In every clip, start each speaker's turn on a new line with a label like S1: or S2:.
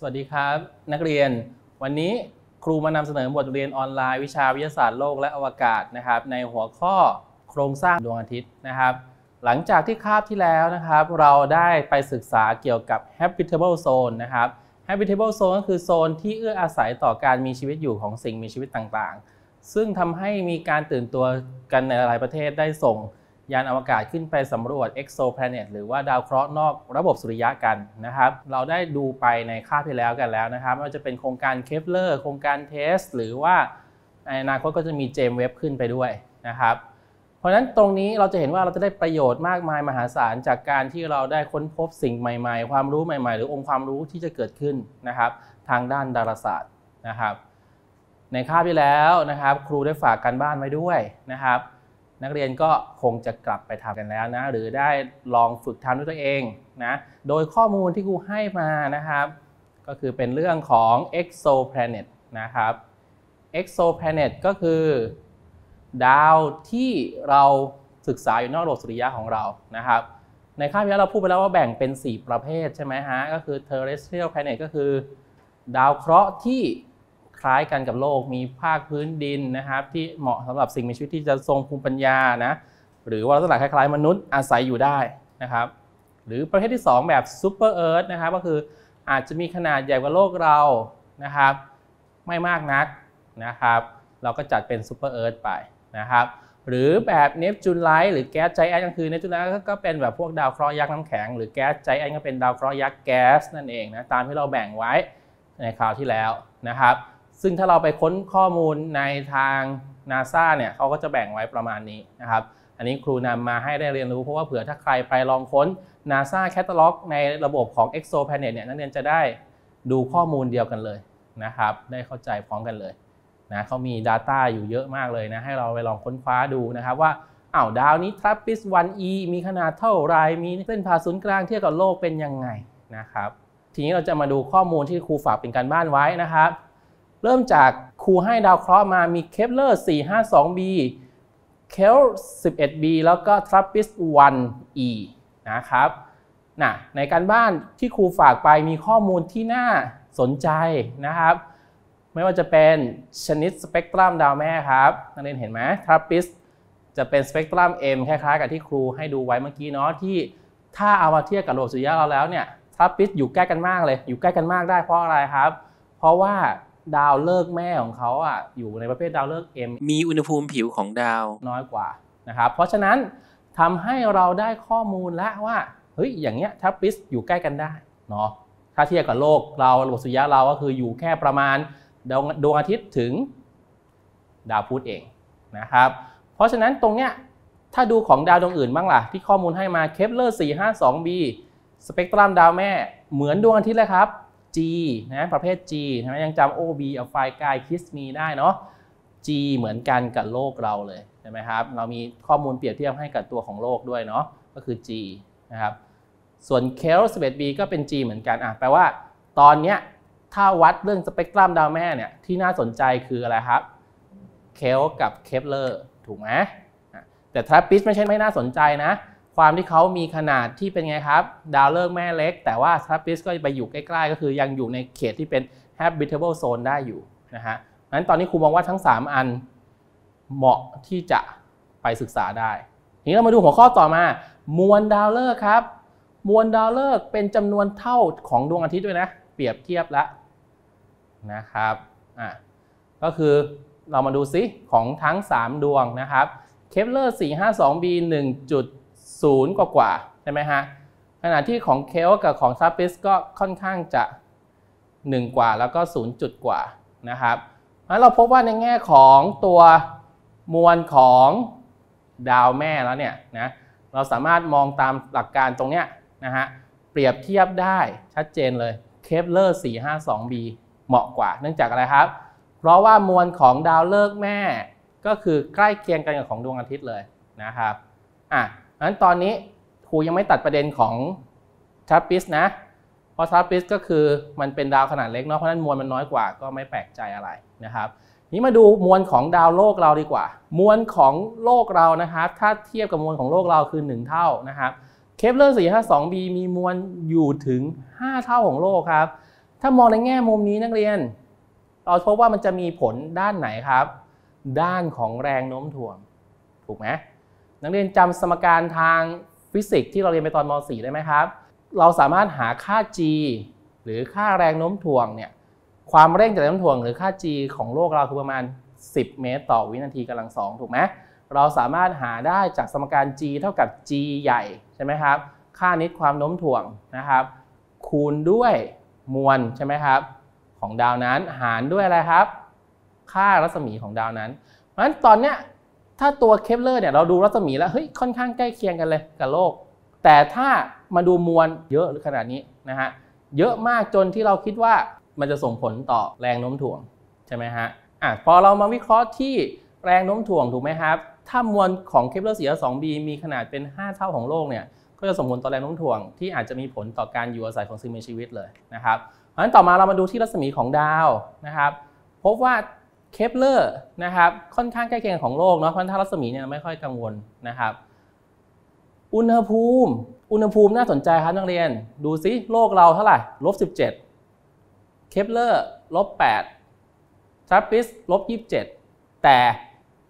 S1: สวัสดีครับ นักเรียนวันนี้ครูมานำเสนอบทเรียนออนไลน์วิชาวิทยาศาสตร์โลกและอวกาศนะครับในหัวข้อโครงสร้างดวงอาทิตย์นะครับหลังจากที่คาบที่แล้วนะครับเราได้ไปศึกษาเกี่ยวกับ habitable zone นะครับ habitable zone ก็คือโซนที่เอื้ออาศัยต่อการมีชีวิตอยู่ของสิ่งมีชีวิตต่าง ๆ ซึ่งทำให้มีการตื่นตัวกันในหลายประเทศได้ส่งยานอวกาศขึ้นไปสำรวจ exoplanet หรือว่าดาวเคราะห์นอก ระบบสุริยะกันนะครับ เราได้ดูไปในคาที่แล้วกันแล้วนะครับว่าจะเป็นโครงการเคปเลอร์โครงการเทสหรือว่าในอนาคตก็จะมีเจมเว็บขึ้นไปด้วยนะครับ เพราะฉะนั้นตรงนี้เราจะเห็นว่าเราจะได้ประโยชน์มากมายมหาศาลจากการที่เราได้ค้นพบสิ่งใหม่ๆ ความรู้ใหม่ๆหรือองค์ความรู้ที่จะเกิดขึ้นนะครับ ทางด้านดาราศาสตร์นะครับ ในคาบที่แล้วนะครับ ครูได้ฝากการบ้านไว้ด้วยนะครับนักเรียนก็คงจะกลับไปทำกันแล้วนะหรือได้ลองฝึกทำด้วยตัวเองนะโดยข้อมูลที่ครูให้มานะครับก็คือเป็นเรื่องของ exoplanet นะครับ exoplanet ก็คือดาวที่เราศึกษาอยู่นอกโลกสุริยะของเรานะครับในข้าพนี้เราพูดไปแล้วว่าแบ่งเป็น 4 ประเภทใช่ไหมฮะก็คือ terrestrial planet ก็คือดาวเคราะห์ที่คล้ายกันกับโลกมีภาคพื้นดินนะครับ ที่เหมาะสำหรับสิ่งมีชีวิตที่จะทรงภูมิปัญญานะหรือว่าลักษณะคล้าย ๆ มนุษย์อาศัยอยู่ได้นะครับ หรือประเภทที่ 2 แบบซูเปอร์เอิร์ธนะครับ ก็คืออาจจะมีขนาดใหญ่กว่าโลกเรานะครับ ไม่มากนักนะครับ เราก็จัดเป็นซูเปอร์เอิร์ธไปนะครับหรือแบบเนปจูนไลท์หรือแก๊สไจแอนก็คือเนปจูนไลท์ก็เป็นแบบพวกดาวเคราะห์ยักษ์น้ำแข็งหรือแก๊สไจแอนก็เป็นดาวเคราะห์ยักษ์แก๊สนั่นเองนะตามที่เราแบ่งไว้ในคราวที่แล้วนะครับซึ่งถ้าเราไปค้นข้อมูลในทางนาซาเนี่ยเขาก็จะแบ่งไว้ประมาณนี้นะครับ อันนี้ครูนำมาให้ได้เรียนรู้ เพราะว่าเผื่อถ้าใครไปลองค้น NASA Catalog ในระบบของ Exoplanet เนี่ยนักเรียนจะได้ดูข้อมูลเดียวกันเลยนะครับ ได้เข้าใจพร้อมกันเลยนะเขามี Data อยู่เยอะมากเลยนะให้เราไปลองค้นคว้าดูนะครับ ว่าอ้าวดาวนี้ TRAPPIST 1e มีขนาดเท่าไรมีเส้นผ่าศูนย์กลางเทียบกับโลกเป็นยังไงนะครับ ทีนี้เราจะมาดูข้อมูลที่ครูฝากเป็นการบ้านไว้นะครับเริ่มจากครูให้ดาวเคราะห์มามีเคปเลอร์ 452b เคล 11b แล้วก็ทรัปปิส 1e นะครับนะในการบ้านที่ครูฝากไปมีข้อมูลที่น่าสนใจนะครับ ไม่ว่าจะเป็นชนิดสเปกตรัมดาวแม่ครับ นักเรียนเห็นไหมทรัปปิสจะเป็นสเปกตรัม M คล้ายๆ กับที่ครูให้ดูไว้เมื่อกี้เนาะที่ ถ้าเอามาเทียบกับระบบสุริยะเราแล้วเนี่ยทรัปปิสอยู่ใกล้กันมากเลยอยู่ใกล้กันมากได้เพราะอะไรครับ เพราะว่าดาวเลิกแม่ของเขาอ่ะอยู่ในประเภทดาวเลิกเอ็มมีอุณหภูมิผิวของดาวน้อยกว่านะครับเพราะฉะนั้นทำให้เราได้ข้อมูลแล้วว่าเฮ้ยอย่างเงี้ยทัพปิสอยู่ใกล้กันได้เนาะถ้าเทียบกับโลกเราระบบสุริยะเราก็คืออยู่แค่ประมาณดวงดวงอาทิตย์ถึงดาวพุธเองนะครับ เพราะฉะนั้นตรงเนี้ยถ้าดูของดาวดวงอื่นบ้างล่ะที่ข้อมูลให้มาเคปเลอร์ 452b สเปกตรัมดาวแม่เหมือนดวงอาทิตย์เลยครับ G นะประเภท G นะยังจำ OB เอาไฟกายคิสมีได้เนาะ G เหมือนกันกับโลกเราเลยใช่ไหมครับ เรามีข้อมูลเปรียบเทียบให้กับตัวของโลกด้วยเนาะ ก็คือ G นะครับ ส่วน k 1 1 b ก็เป็น G เหมือนกันอ่ะแปลว่าตอนเนี้ยถ้าวัดเรื่องสเปกตรัมดาวแม่เนี่ยที่น่าสนใจคืออะไรครับเคลกับเคปเลอร์ถูกไหมแต่ทรั์ปิสไม่ใช่ไม่น่าสนใจนะความที่เขามีขนาดที่เป็นไงครับ ดาวเลิกแม่เล็ก แต่ว่าทรัพยปิสก็ไปอยู่ใกล้ๆ ก็คือยังอยู่ในเขตที่เป็น habitable zone ได้อยู่นะฮะนั้นตอนนี้ครูมองว่าทั้ง 3 อันเหมาะที่จะไปศึกษาได้ทีนี้เรามาดูหัวข้อต่อมา มวลดาวเลิกครับ มวลดาวเลิกเป็นจำนวนเท่าของดวงอาทิตย์ด้วยนะ เปรียบเทียบละนะครับอ่ะก็คือเรามาดูซิของทั้ง 3 ดวงนะครับเคปเลอร์ 452b 1ศูนย์กว่าใช่ไหมฮะขณะที่ของเคลกับของซับปิสก็ค่อนข้างจะ 1 กว่าแล้วก็0จุดกว่านะครับแล้วเราพบว่าในแง่ของตัวมวลของดาวแม่แล้วเนี่ยนะเราสามารถมองตามหลักการตรงเนี้ยนะฮะเปรียบเทียบได้ชัดเจนเลยเคปเลอร์ 452b เหมาะกว่า เนื่องจากอะไรครับ เพราะว่ามวลของดาวฤกษ์แม่ ก็คือใกล้เคียงกันกับของดวงอาทิตย์เลยนะครับอ่ะนั้นตอนนี้ครูยังไม่ตัดประเด็นของทรัพปิสนะเพราะทรัพปิสก็คือมันเป็นดาวขนาดเล็กเนาะเพราะนั้นมวลมันน้อยกว่าก็ไม่แปลกใจอะไรนะครับนี้มาดูมวลของดาวโลกเราดีกว่า มวลของโลกเรานะครับถ้าเทียบกับมวลของโลกเราคือ 1 เท่านะครับเคปเลอร์ีสองบีมีมวลอยู่ถึง 5 เท่าของโลกครับ ถ้ามองในแง่มุมนี้นักเรียนเราพบว่ามันจะมีผลด้านไหนครับ ด้านของแรงโน้มถ่วงถูกไหมนักเรียนจำสมการทางฟิสิกส์ที่เราเรียนไปตอนม .4 ได้ไหมครับ เราสามารถหาค่า g หรือค่าแรงโน้มถ่วงเนี่ย ความเร่งจากแรงโน้มถ่วงหรือค่า g ของโลกเราคือประมาณ 10 เมตร ต่อวินาทีกำลังสองถูกไหม เราสามารถหาได้จากสมการ g เท่ากับ g ใหญ่ใช่ไหมครับ ค่านิดความโน้มถ่วงนะครับ คูณด้วยมวลใช่ไหมครับ ของดาวนั้น หารด้วยอะไรครับ ค่ารัศมีของดาวนั้นเพราะฉะนั้นตอนเนี้ยถ้าตัวเคปเลอร์เนี่ยเราดูรัศมีแล้วเฮ้ยค่อนข้างใกล้เคียงกันเลยกับโลกแต่ถ้ามาดูมวลเยอะขนาดนี้นะฮะเยอะมากจนที่เราคิดว่ามันจะส่งผลต่อแรงโน้มถ่วงใช่ไหมฮะอ่ะพอเรามาวิเคราะห์ที่แรงโน้มถ่วงถูกไหมครับถ้ามวลของเคปเลอร์สีสองบีมีขนาดเป็น 5 เท่าของโลกเนี่ยก็จะส่งผลต่อแรงโน้มถ่วง ที่อาจจะมีผลต่อการอยู่อาศัยของสิ่งมีชีวิตเลยนะครับเพราะฉะนั้นต่อมาเรามาดูที่รัศมีของดาวนะครับพบว่าเคปเลอร์นะครับค่อนข้างใกล้เคียงของโลกเนาะพันธรัศมีเนี่ยไม่ค่อยกังวลนะครับ อุณหภูมิ อุณหภูมิน่าสนใจครับนักเรียน ดูซิโลกเราเท่าไหร่ลบสิบเจ็ดเคปเลอร์ลบแปดทรัปปิสลบยี่สิบเจ็ดแต่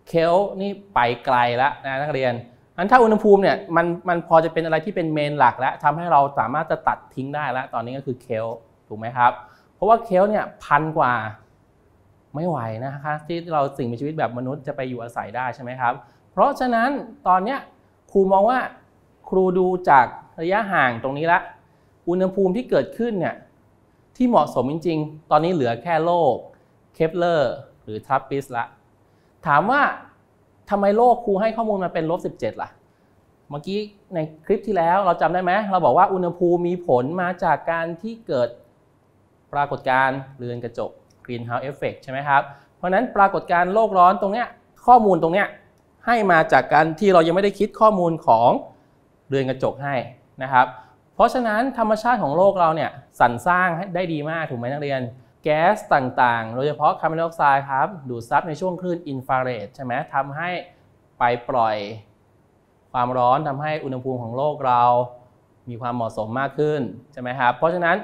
S1: เคลนี่ไปไกลแล้วนะนักเรียนอันถ้าอุณหภูมิเนี่ยมันมันพอจะเป็นอะไรที่เป็นเมนหลักแล้วทำให้เราสามารถจะตัดทิ้งได้แล้วตอนนี้ก็คือเคลถูกไหมครับเพราะว่าเคลเนี่ยพันกว่าไม่ไหวนะคะที่เราสิ่งมีชีวิตแบบมนุษย์จะไปอยู่อาศัยได้ใช่ไหมครับเพราะฉะนั้นตอนเนี้ยครูมองว่า ครูดูจากระยะห่างตรงนี้ละอุณหภูมิที่เกิดขึ้นเนี่ยที่เหมาะสมจริง ๆตอนนี้เหลือแค่โลกเคปเลอร์หรือทรัปปิสละถามว่าทำไมโลกครูให้ข้อมูลมาเป็นลบสิล่ะเมื่อกี้ในคลิปที่แล้วเราจำได้ไหมเราบอกว่าอุณหภูมิมีผลมาจากการที่เกิดปรากฏการณ์เรือนกระจก greenhouse effect ใช่ไหมครับ เพราะนั้นปรากฏการณ์โลกร้อนตรงเนี้ยข้อมูลตรงเนี้ยให้มาจากการที่เรายังไม่ได้คิดข้อมูลของเรือนกระจกให้นะครับ เพราะฉะนั้นธรรมชาติของโลกเราเนี่ยสรรสร้างได้ดีมากถูกไหมนักเรียนแก๊สต่าง ๆ โดยเฉพาะคาร์บอนไดออกไซด์ครับดูดซับในช่วงคลื่นอินฟราเรดใช่ไหมทำให้ไปปล่อยความร้อนทำให้อุณหภูมิของโลกเรามีความเหมาะสมมากขึ้นใช่ไหมครับเพราะฉะนั้น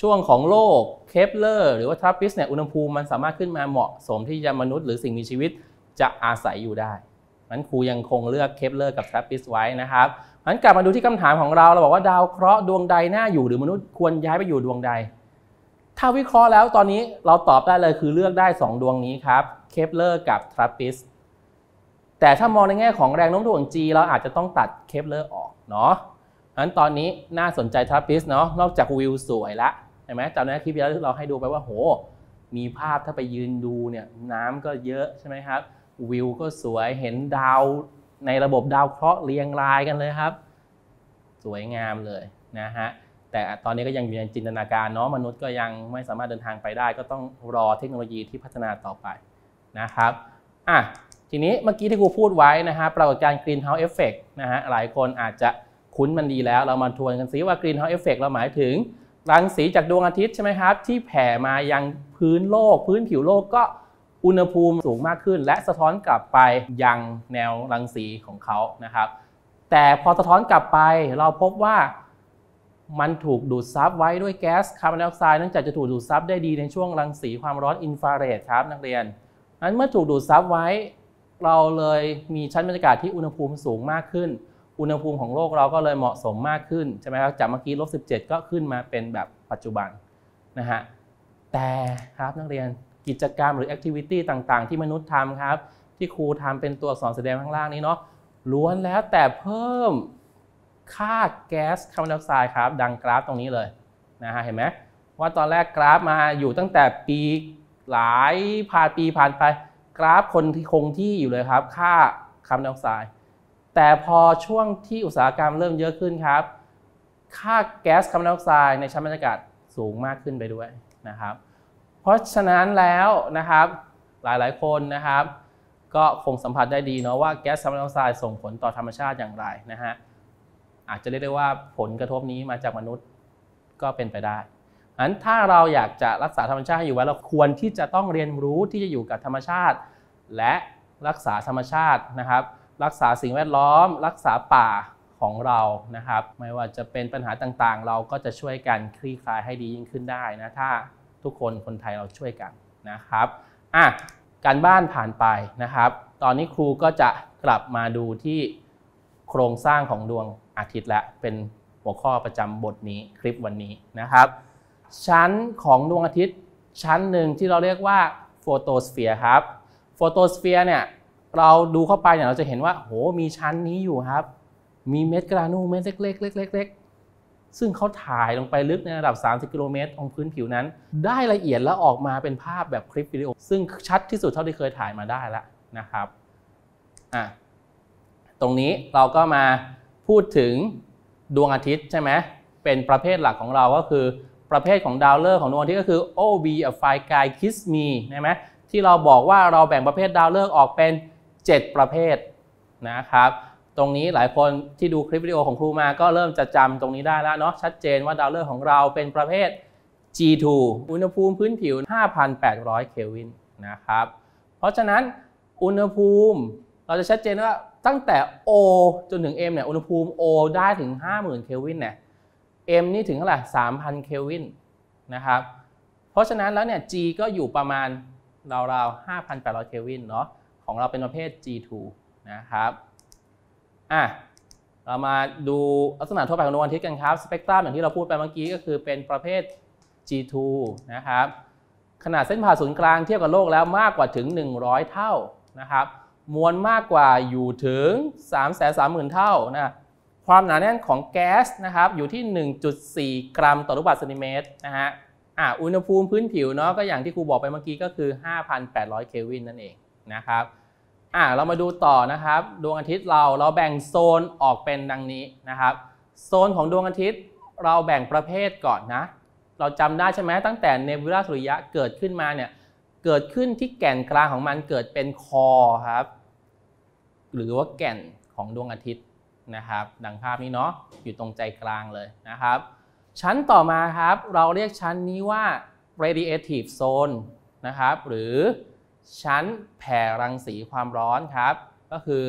S1: ช่วงของโลกเคปเลอร์หรือว่าทรัพปิสเนี่ยอุณหภูมิมันสามารถขึ้นมาเหมาะสมที่จะมนุษย์หรือสิ่งมีชีวิตจะอาศัยอยู่ได้นั้นครูยังคงเลือกเคปเลอร์กับทรัปปิสไว้นะครับนั้นกลับมาดูที่คำถามของเราเราบอกว่าดาวเคราะห์ดวงใดน่าอยู่หรือมนุษย์ควรย้ายไปอยู่ดวงใด ถ้าวิเคราะห์แล้วตอนนี้เราตอบได้เลยคือเลือกได้ 2 ดวงนี้ครับเคปเลอร์กับทรัปปิสแต่ถ้ามองในแง่ของแรงโน้มถ่วง G เราอาจจะต้องตัดเคปเลอร์ออกเนาะนั้นตอนนี้น่าสนใจทรัปปิสเนาะนอกจากวิวสวยละหช่ไหมจำได้คลิปที่แล้วเราให้ดูไปว่า โห มีภาพถ้าไปยืนดูเนี่ยน้ำก็เยอะใช่ไหมครับวิวก็สวยเห็นดาวในระบบดาวเคราะห์เรียงรายกันเลยครับสวยงามเลยนะฮะแต่ตอนนี้ก็ยังอยู่ในจินตนาการเนาะมนุษย์ก็ยังไม่สามารถเดินทางไปได้ ก็ต้องรอเทคโนโลยีที่พัฒนาต่อไปนะครับอ่ะทีนี้เมื่อกี้ที่ครูพูดไว้นะฮะปรากฏการณ์ g r e e n า o เอฟเฟก e c นะฮะหลายคนอาจจะคุ้นมันดีแล้ว เรามาทวนกันซิว่ากรีน n า o u s e e ฟ f e c เราหมายถึงรังสีจากดวงอาทิตย์ใช่ไหมครับที่แผ่มายังพื้นโลกพื้นผิวโลกก็อุณหภูมิสูงมากขึ้น และสะท้อนกลับไปยังแนวรังสีของเขานะครับแต่พอสะท้อนกลับไปเราพบว่ามันถูกดูดซับไว้ด้วยแก๊สคาร์บอนไดออกไซด์เนื่องจากจะถูกดูดซับได้ดีในช่วงรังสีความร้อนอินฟราเรดครับนักเรียนนั้นเมื่อถูกดูดซับไว้ เราเลยมีชั้นบรรยากาศที่อุณหภูมิสูงมากขึ้นอุณหภูมิของโลกเราก็เลยเหมาะสมมากขึ้นใช่ไหมครับจากเมื่อกี้ลบสิก็ขึ้นมาเป็นแบบปัจจุบันนะฮะแต่ครับนักเรียนกิจกรรมหรือแอคทิวิตี้ต่างๆที่มนุษย์ทำครับที่ครูทำเป็นตัวสอนแสดงข้างล่างนี้เนาะล้วนแล้วแต่เพิ่มค่าแก๊สคาร์บอนไดออกไซด์ครับดังกราฟตรงนี้เลยนะฮะเห็นไหมว่าตอนแรกกราฟมาอยู่ตั้งแต่ปีหลายผ่านปีผ่านไป กราฟคนที่คงที่อยู่เลยครับค่าคาร์บอนไดออกไซด์แต่พอช่วงที่อุตสาหกรรมเริ่มเยอะขึ้นครับ ค่าแก๊สคาร์บอนไดออกไซด์ในชั้นบรรยากาศสูงมากขึ้นไปด้วยนะครับ เพราะฉะนั้นแล้วนะครับ หลายๆ คนนะครับ ก็คงสัมผัสได้ดีเนาะว่าแก๊สคาร์บอนไดออกไซด์ส่งผลต่อธรรมชาติอย่างไรนะฮะอาจจะเรียกได้ว่าผลกระทบนี้มาจากมนุษย์ก็เป็นไปได้อันถ้าเราอยากจะรักษาธรรมชาติให้อยู่ไว้เราควรที่จะต้องเรียนรู้ที่จะอยู่กับธรรมชาติ และรักษาธรรมชาตินะครับรักษาสิ่งแวดล้อมรักษาป่าของเรานะครับ ไม่ว่าจะเป็นปัญหาต่าง ๆ เราก็จะช่วยกันคลี่คลายให้ดียิ่งขึ้นได้นะถ้าทุกคนคนไทยเราช่วยกันนะครับอ่ะการบ้านผ่านไปนะครับ ตอนนี้ครูก็จะกลับมาดูที่โครงสร้างของดวงอาทิตย์และเป็นหัวข้อประจำบทนี้คลิปวันนี้นะครับ ชั้นของดวงอาทิตย์ชั้นหนึ่งที่เราเรียกว่าโฟโตสเฟียร์ครับโฟโตสเฟียร์เนี่ยเราดูเข้าไปเนี่ยเราจะเห็นว่าโหมีชั้นนี้อยู่ครับ มีเม็ดกรานูเม็ดเล็กๆเล็กๆซึ่งเขาถ่ายลงไปลึกในระดับ 30กิโลเมตรของพื้นผิวนั้น ได้ละเอียดแล้วออกมาเป็นภาพแบบคลิปวิดีโอซึ่งชัดที่สุดเท่าที่เคยถ่ายมาได้แล้วนะครับอ่ะตรงนี้เราก็มาพูดถึงดวงอาทิตย์ใช่ไหมเป็นประเภทหลักของเราก็คือประเภทของดาวฤกษ์ของดวงอาทิตย์ก็คือ O B a fire guy kiss me ใช่ไหมที่เราบอกว่าเราแบ่งประเภทดาวฤกษ์ออกเป็น7ประเภทนะครับตรงนี้หลายคนที่ดูคลิปวิดีโอของครูมาก็เริ่มจะจำตรงนี้ได้แล้วเนาะชัดเจนว่าดาวเลอร์ของเราเป็นประเภท G2 อุณหภูมิพื้นผิว 5,800 เควินนะครับเพราะฉะนั้นอุณหภูมิเราจะชัดเจนว่าตั้งแต่ O จนถึง M เนี่ยอุณหภูมิ O ได้ถึง 50,000เควินเนี่ย M นี่ถึงเท่าไหร่3,000 เควินนะครับเพราะฉะนั้นแล้วเนี่ย G ก็อยู่ประมาณราวๆ 5,800เควินเนาะของเราเป็นประเภท G2 นะครับ อ่ะ เรามาดูลักษณะทั่วไปของดวงอาทิตย์กันครับ สเปกตรัมอย่างที่เราพูดไปเมื่อกี้ก็คือเป็นประเภท G2 นะครับ ขนาดเส้นผ่าศูนย์กลางเทียบกับโลกแล้วมากกว่าถึง 100 เท่า นะครับ มวลมากกว่าอยู่ถึง 3 3 0 0 0 0เท่า นะ ความหนาแน่นของแก๊สนะครับอยู่ที่ 1.4 กรัมต่อลูกบาศก์เซนติเมตร นะฮะอ่าอุณหภูมิพื้นผิวเนาะก็อย่างที่ครูบอกไปเมื่อกี้ก็คือ 5,800เคลวินนั่นเองนะครับ อ่า เรามาดูต่อนะครับ ดวงอาทิตย์เรา เราแบ่งโซนออกเป็นดังนี้นะครับ โซนของดวงอาทิตย์ เราแบ่งประเภทก่อนนะ เราจำได้ใช่ไหมตั้งแต่เนบิวลาสุริยะเกิดขึ้นมาเนี่ย เกิดขึ้นที่แก่นกลางของมันเกิดเป็นคอครับ หรือว่าแก่นของดวงอาทิตย์นะครับ ดังภาพนี้เนาะ อยู่ตรงใจกลางเลยนะครับ ชั้นต่อมาครับ เราเรียกชั้นนี้ว่า radiative zone นะครับ หรือชั้นแผ่รังสีความร้อนครับ ก็คือ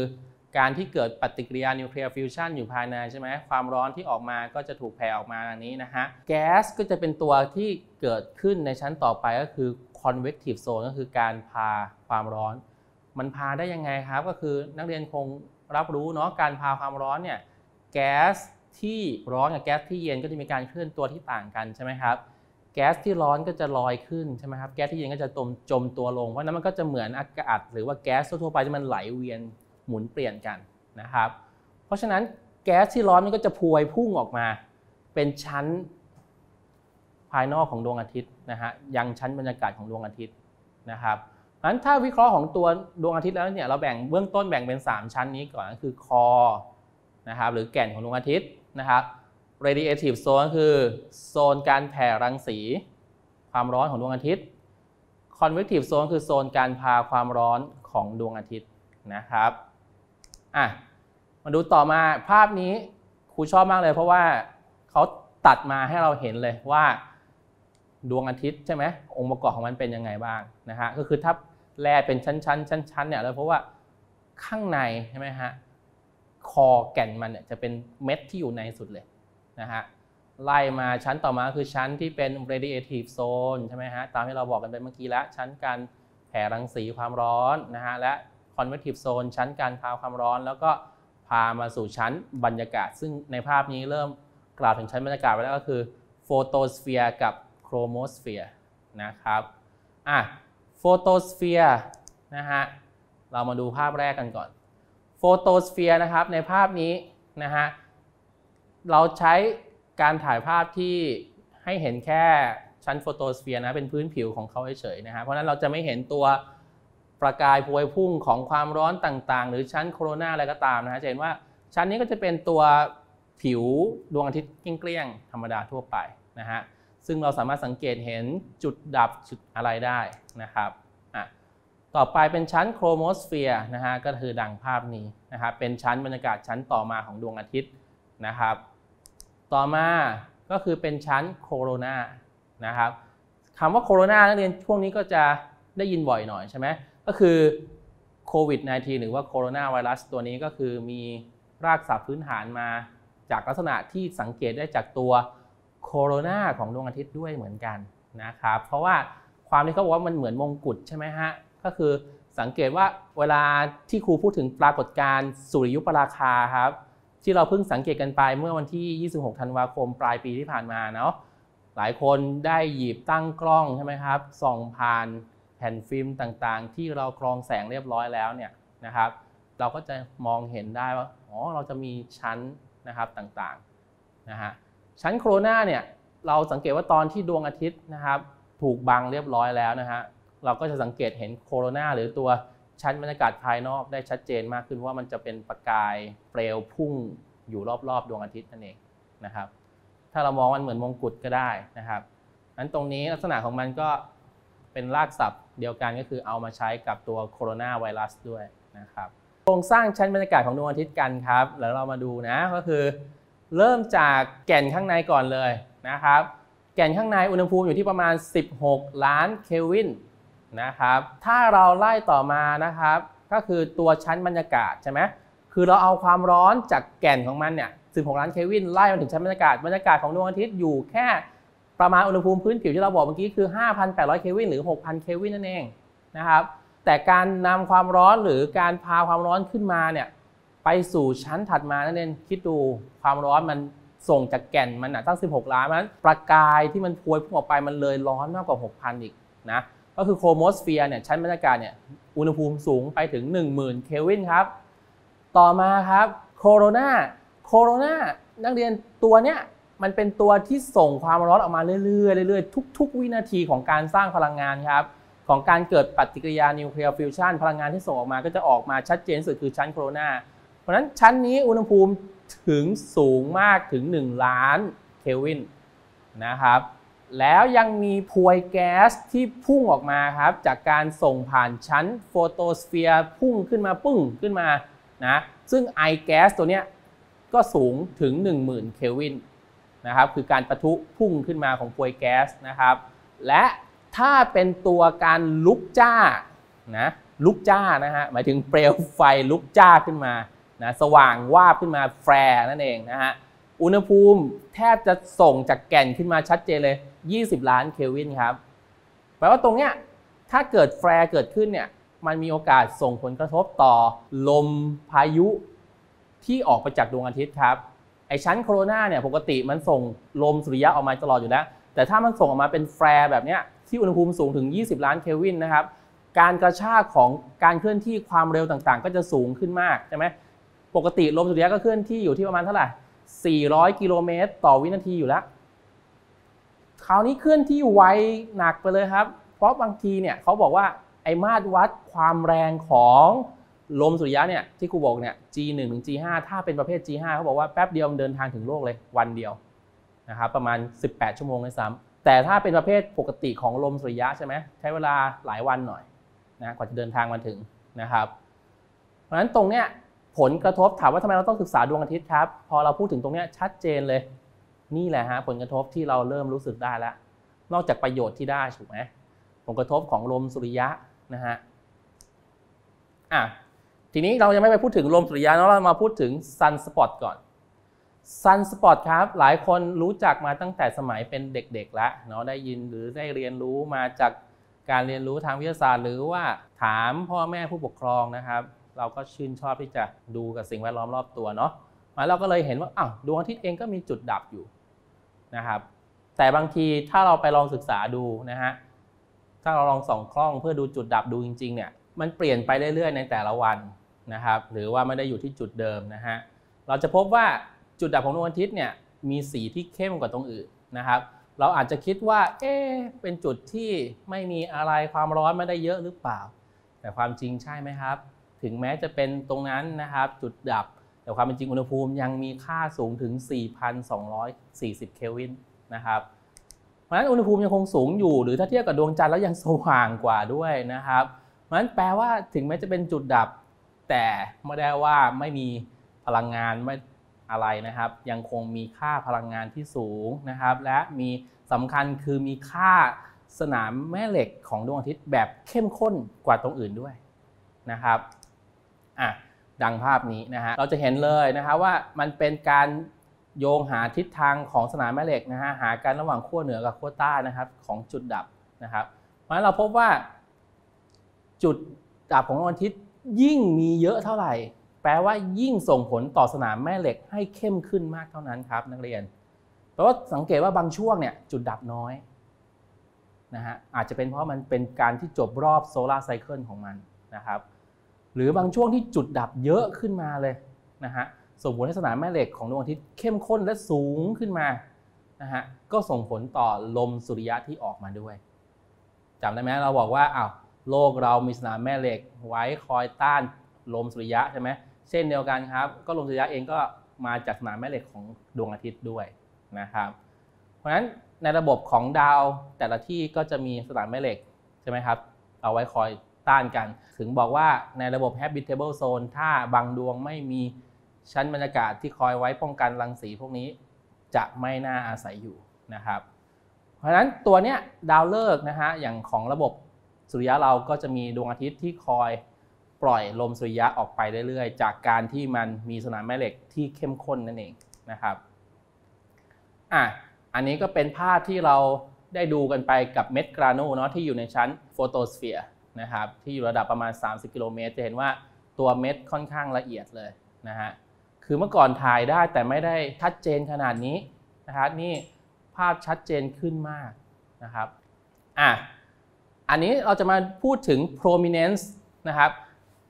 S1: การที่เกิดปฏิกิริยานิวเคลียร์ฟิวชันอยู่ภายในใช่ไหมความร้อนที่ออกมาก็จะถูกแผ่ออกมาอันนี้นะฮะ แก๊สก็จะเป็นตัวที่เกิดขึ้นในชั้นต่อไปก็คือ convective zone ก็คือการพาความร้อน มันพาได้ยังไงครับ ก็คือนักเรียนคงรับรู้เนาะ การพาความร้อนเนี่ย แก๊สที่ร้อนกับแก๊สที่เย็นก็จะมีการเคลื่อนตัวที่ต่างกันใช่ไหมครับแก๊สที่ร้อนก็จะลอยขึ้นใช่ไหมครับแก๊สที่เย็นก็จะจมจมตัวลงเพราะนั้นมันก็จะเหมือนอากาศหรือว่าแก๊สทั่วไปที่มันไหลเวียนหมุนเปลี่ยนกันนะครับเพราะฉะนั้นแก๊สที่ร้อนมันก็จะพวยพุ่งออกมา เป็นชั้นภายนอกของดวงอาทิตย์นะฮะยังชั้นบรรยากาศของดวงอาทิตย์นะครับเพราะนั้นถ้าวิเคราะห์ของตัวดวงอาทิตย์แล้วเนี่ยเราแบ่งเบื้องต้นแบ่งเป็น 3 ชั้นนี้ก่อนก็คือคอนะครับ หรือแก่นของดวงอาทิตย์นะครับ radiative zone คือโซนการแผ่รังสี ความร้อนของดวงอาทิตย์ convective zone คือโซนการพาความร้อนของดวงอาทิตย์นะครับ อ่ะ มาดูต่อมาภาพนี้ครูชอบมากเลย เพราะว่าเขาตัดมาให้เราเห็นเลยว่าดวงอาทิตย์ใช่ไหมองค์ประกอบของมันเป็นยังไงบ้างนะฮะก็คือถ้าแร่เป็นชั้นชั้นชั้นชั้นเนี่ยเราเพราะว่าข้างในใช่ไหมฮะคอแก่นมันเนี่ยจะเป็นเม็ดที่อยู่ในสุดเลยนะฮะไล่มาชั้นต่อมาคือชั้นที่เป็น radiative zone ใช่ไหมฮะตามที่เราบอกกันไปเมื่อกี้แล้วชั้นการแผ่รังสีความร้อนนะฮะและ convective zone ชั้นการพาวความร้อน แล้วก็พามาสู่ชั้นบรรยากาศ ซึ่งในภาพนี้เริ่มกล่าวถึงชั้นบรรยากาศไปแล้วก็คือโฟโตสเฟียร์กับโครโมสเฟียร์นะครับอ่ะโฟโตสเฟียร์นะฮะเรามาดูภาพแรกกันก่อนโฟโตสเฟียร์นะครับในภาพนี้นะฮะเราใช้การถ่ายภาพที่ให้เห็นแค่ชั้นโฟโตสเฟียร์นะเป็นพื้นผิวของเขาเฉยๆนะฮะเพราะนั้นเราจะไม่เห็นตัวประกายพวยพุ่งของความร้อนต่าง ๆหรือชั้นโคโรนาอะไรก็ตามนะฮะจะเห็นว่าชั้นนี้ก็จะเป็นตัวผิวดวงอาทิตย์เกลี้ยงๆธรรมดาทั่วไปนะฮะซึ่งเราสามารถสังเกตเห็นจุดดับจุดอะไรได้นะครับอ่ะต่อไปเป็นชั้นโครโมสเฟียร์นะฮะก็คือดังภาพนี้นะครับ เป็นชั้นบรรยากาศชั้นต่อมาของดวงอาทิตย์นะครับต่อมาก็คือเป็นชั้นโคโรนานะครับคำว่าโคโรนานักเรียนช่วงนี้ก็จะได้ยินบ่อยหน่อยใช่ไหมก็คือโควิด -19 หรือว่าโคโรนาไวรัสตัวนี้ก็คือมีรากศัพท์พื้นฐานมา จากลักษณะที่สังเกตได้จากตัวโคโรนาของดวงอาทิตย์ด้วยเหมือนกันนะครับ เพราะว่าความที่เขาบอกว่ามันเหมือนมงกุฎใช่ไหมฮะ ก็คือสังเกตว่าเวลาที่ครูพูดถึงปรากฏการณ์สุริยุปราคาครับที่เราเพิ่งสังเกตกันไปเมื่อวันที่ 26 ธันวาคมปลายปีที่ผ่านมาเนาะหลายคนได้หยิบตั้งกล้องใช่ไหมครับส่องผ่านแผ่นฟิล์มต่างๆ ที่เรากรองแสงเรียบร้อยแล้วเนี่ยนะครับเราก็จะมองเห็นได้ว่าอ๋อเราจะมีชั้นนะครับต่างๆนะฮะชั้นโครนาเนี่ยเราสังเกตว่าตอนที่ดวงอาทิตย์นะครับถูกบังเรียบร้อยแล้วนะฮะเราก็จะสังเกตเห็นโคโรนาหรือตัวชั้นบรรยากาศภายนอกได้ชัดเจนมากขึ้นว่ามันจะเป็นประกายเปลวพุ่งอยู่รอบๆ ดวงอาทิตย์นั่นเองนะครับถ้าเรามองมันเหมือนมงกุฎก็ได้นะครับนั้นตรงนี้ลักษณะของมันก็เป็นรากศัพท์เดียวกันก็คือเอามาใช้กับตัวโคโรนาไวรัส ด้วยนะครับโครงสร้างชั้นบรรยากาศของดวงอาทิตย์กันครับแล้วเรามาดูนะก็คือเริ่มจากแก่นข้างในก่อนเลยนะครับแก่นข้างในอุณหภูมิอยู่ที่ประมาณ 16 ล้านเคลวินนะครับถ้าเราไล่ต่อมานะครับก็คือตัวชั้นบรรยากาศใช่ไหมคือเราเอาความร้อนจากแก่นของมันเนี่ยสิบหกล้านเควินไล่มาถึงชั้นบรรยากาศบรรยากาศของดวงอาทิตย์อยู่แค่ประมาณอุณหภูมิพื้นผิวที่เราบอกเมื่อกี้คือ5,800เควินหรือ6,000เควินนั่นเองนะครับแต่การนำความร้อนหรือการพาความร้อนขึ้นมาเนี่ยไปสู่ชั้นถัดมานั่นเองคิดดูความร้อนมันส่งจากแก่นมันตั้ง 16 ล้านนั้นประกายที่มันพวยพุ่งออกไปมันเลยร้อนมากกว่า6,000อีกนะก็คือโครโมสเฟียร์เนี่ยชั้นบรรยากาศเนี่ยอุณหภูมิสูงไปถึง10,000เคลวินครับต่อมาครับโคโรนาโคโรนานักเรียนตัวเนี้ยมันเป็นตัวที่ส่งความร้อนออกมาเรื่อยๆเรื่อยๆทุกๆวินาทีของการสร้างพลังงานครับ ของการเกิดปฏิกิริยานิวเคลียร์ฟิวชันพลังงานที่ส่งออกมาก็จะออกมาชัดเจนสุดคือชั้นโคโรนาเพราะฉะนั้นชั้นนี้อุณหภูมิถึงสูงมากถึง 1 ล้านเคลวินนะครับแล้วยังมีพวยแก๊สที่พุ่งออกมาครับ จากการส่งผ่านชั้นโฟโตสเฟียร์พุ่งขึ้นมาปุ้งขึ้นมานะซึ่งไอแก๊สตัวเนี้ยก็สูงถึง 10,000เคลวินนะครับคือการประทุพุ่งขึ้นมาของพวยแก๊สนะครับ และถ้าเป็นตัวการลุกจ้านะลุกจ้านะฮะหมายถึงเปลวไฟลุกจ้าขึ้นมานะสว่างวาบขึ้นมาแฟร์นั่นเองนะฮะอุณหภูมิแทบจะส่งจากแก่นขึ้นมาชัดเจนเลย 20 ล้านเคลวินครับ แปลว่าตรงเนี้ยถ้าเกิดแฟร์เกิดขึ้นเนี่ย มันมีโอกาสส่งผลกระทบต่อลมพายุที่ออกไปจากดวงอาทิตย์ครับ ไอชั้นโครนาเนี่ยปกติมันส่งลมสุริยะออกมาตลอดอยู่แล้วแต่ถ้ามันส่งออกมาเป็นแฟร์แบบเนี้ยที่อุณหภูมิสูงถึง20 ล้านเคลวินนะครับ การกระชากของการเคลื่อนที่ความเร็วต่างๆ ก็จะสูงขึ้นมากใช่ไหมปกติลมสุริยะก็เคลื่อนที่อยู่ที่ประมาณเท่าไหร่400กิโลเมตรต่อวินาทีอยู่แล้ว คราวนี้เคลื่อนที่ไวหนักไปเลยครับ เพราะบางทีเนี่ยเขาบอกว่าไอ้มาตรวัดความแรงของลมสุริยะเนี่ยที่ครูบอกเนี่ย G1 ถึง G5 ถ้าเป็นประเภท G5 เขาบอกว่าแป๊บเดียวมันเดินทางถึงโลกเลยวันเดียวนะครับประมาณ 18 ชั่วโมงเลยซ้ำแต่ถ้าเป็นประเภทปกติของลมสุริยะใช่ไหมใช้เวลาหลายวันหน่อยนะกว่าจะเดินทางมาถึงนะครับ เพราะฉะนั้นตรงเนี้ยผลกระทบถามว่าทำไมเราต้องศึกษาดวงอาทิตย์ครับ พอเราพูดถึงตรงนี้ชัดเจนเลย นี่แหละฮะผลกระทบที่เราเริ่มรู้สึกได้แล้ว นอกจากประโยชน์ที่ได้ถูกไหมผลกระทบของลมสุริยะนะฮะอ่ะทีนี้เรายังไม่ไปพูดถึงลมสุริยะเนาะเรามาพูดถึงซันสปอตก่อนซันสปอตครับ หลายคนรู้จักมาตั้งแต่สมัยเป็นเด็กๆแล้วเนาะได้ยินหรือได้เรียนรู้มาจากการเรียนรู้ทางวิทยาศาสตร์ หรือว่าถามพ่อแม่ผู้ปกครองนะครับเราก็ชื่นชอบที่จะดูกับสิ่งแวดล้อมรอบตัวเนาะมาเราก็เลยเห็นว่าอ้าวดวงอาทิตย์เองก็มีจุดดับอยู่นะครับ แต่บางทีถ้าเราไปลองศึกษาดูนะฮะ ถ้าเราลองส่องกล้องเพื่อดูจุดดับดูจริงๆเนี่ย มันเปลี่ยนไปเรื่อย ๆ ในแต่ละวันนะครับ หรือว่าไม่ได้อยู่ที่จุดเดิมนะฮะ เราจะพบว่าจุดดับของดวงอาทิตย์เนี่ย มีสีที่เข้มกว่าตรงอื่นนะครับ เราอาจจะคิดว่าเอ๊เป็นจุดที่ไม่มีอะไรความร้อนไม่ได้เยอะหรือเปล่า แต่ความจริงใช่ไหมครับถึงแม้จะเป็นตรงนั้นนะครับจุดดับ แต่ความเป็นจริงอุณหภูมิยังมีค่าสูงถึง4,240เคลวินนะครับ เพราะฉะนั้นอุณหภูมิยังคงสูงอยู่หรือถ้าเทียบกับดวงจันทร์แล้วยังสว่างกว่าด้วยนะครับเพราะฉะนั้นแปลว่าถึงแม้จะเป็นจุดดับ แต่ไม่ได้ว่าไม่มีพลังงานไม่อะไรนะครับ ยังคงมีค่าพลังงานที่สูงนะครับ และมีสำคัญคือมีค่าสนามแม่เหล็กของดวงอาทิตย์แบบเข้มข้นกว่าตรงอื่นด้วยนะครับอ่ะดังภาพนี้นะฮะ เราจะเห็นเลยนะคะว่ามันเป็นการโยงหาทิศทางของสนามแม่เหล็กนะฮะ หาการระหว่างขั้วเหนือกับขั้วใต้นะครับของจุดดับนะครับ เพราะฉะนั้นเราพบว่า จุดดับของดวงอาทิตย์ยิ่งมีเยอะเท่าไหร่ แปลว่ายิ่งส่งผลต่อสนามแม่เหล็กให้เข้มขึ้นมากเท่านั้นครับ นักเรียนแปลว่าสังเกตว่าบางช่วงเนี่ยจุดดับน้อยนะฮะอาจจะเป็นเพราะมันเป็นการที่จบรอบโซลาร์ไซเคิลของมันนะครับหรือบางช่วงที่จุดดับเยอะขึ้นมาเลยนะฮะส่งผลให้สนามแม่เหล็กของดวงอาทิตย์เข้มข้นและสูงขึ้นมานะฮะก็ส่งผลต่อลมสุริยะที่ออกมาด้วยจำได้ไหมเราบอกว่าอ้าวโลกเรามีสนามแม่เหล็กไว้คอยต้านลมสุริยะใช่ไหมเช่นเดียวกันครับก็ลมสุริยะเองก็มาจากสนามแม่เหล็กของดวงอาทิตย์ด้วยนะครับเพราะฉะนั้นในระบบของดาวแต่ละที่ก็จะมีสนามแม่เหล็กใช่ไหมครับเอาไว้คอยต้านกันถึงบอกว่าในระบบ habitable zone ถ้าบางดวงไม่มีชั้นบรรยากาศที่คอยไว้ป้องกันรังสีพวกนี้จะไม่น่าอาศัยอยู่นะครับเพราะฉะนั้นตัวเนี้ยดาวเลิกนะฮะอย่างของระบบสุริยะเราก็จะมีดวงอาทิตย์ที่คอยปล่อยลมสุริยะออกไปเรื่อยๆ จากการที่มันมีสนามแม่เหล็กที่เข้มข้นนั่นเองนะครับอ่ะอันนี้ก็เป็นภาพที่เราได้ดูกันไปกับเม็ดกราโนเนาะที่อยู่ในชั้นโฟโตสเฟียร์นะครับที่อยู่ระดับประมาณ 30กิโลเมตรจะเห็นว่าตัวเม็ดค่อนข้างละเอียดเลยนะฮะ คือเมื่อก่อนถ่ายได้แต่ไม่ได้ชัดเจนขนาดนี้นะครับนี่ภาพชัดเจนขึ้นมากนะครับอ่ะอันนี้เราจะมาพูดถึง prominence นะครับ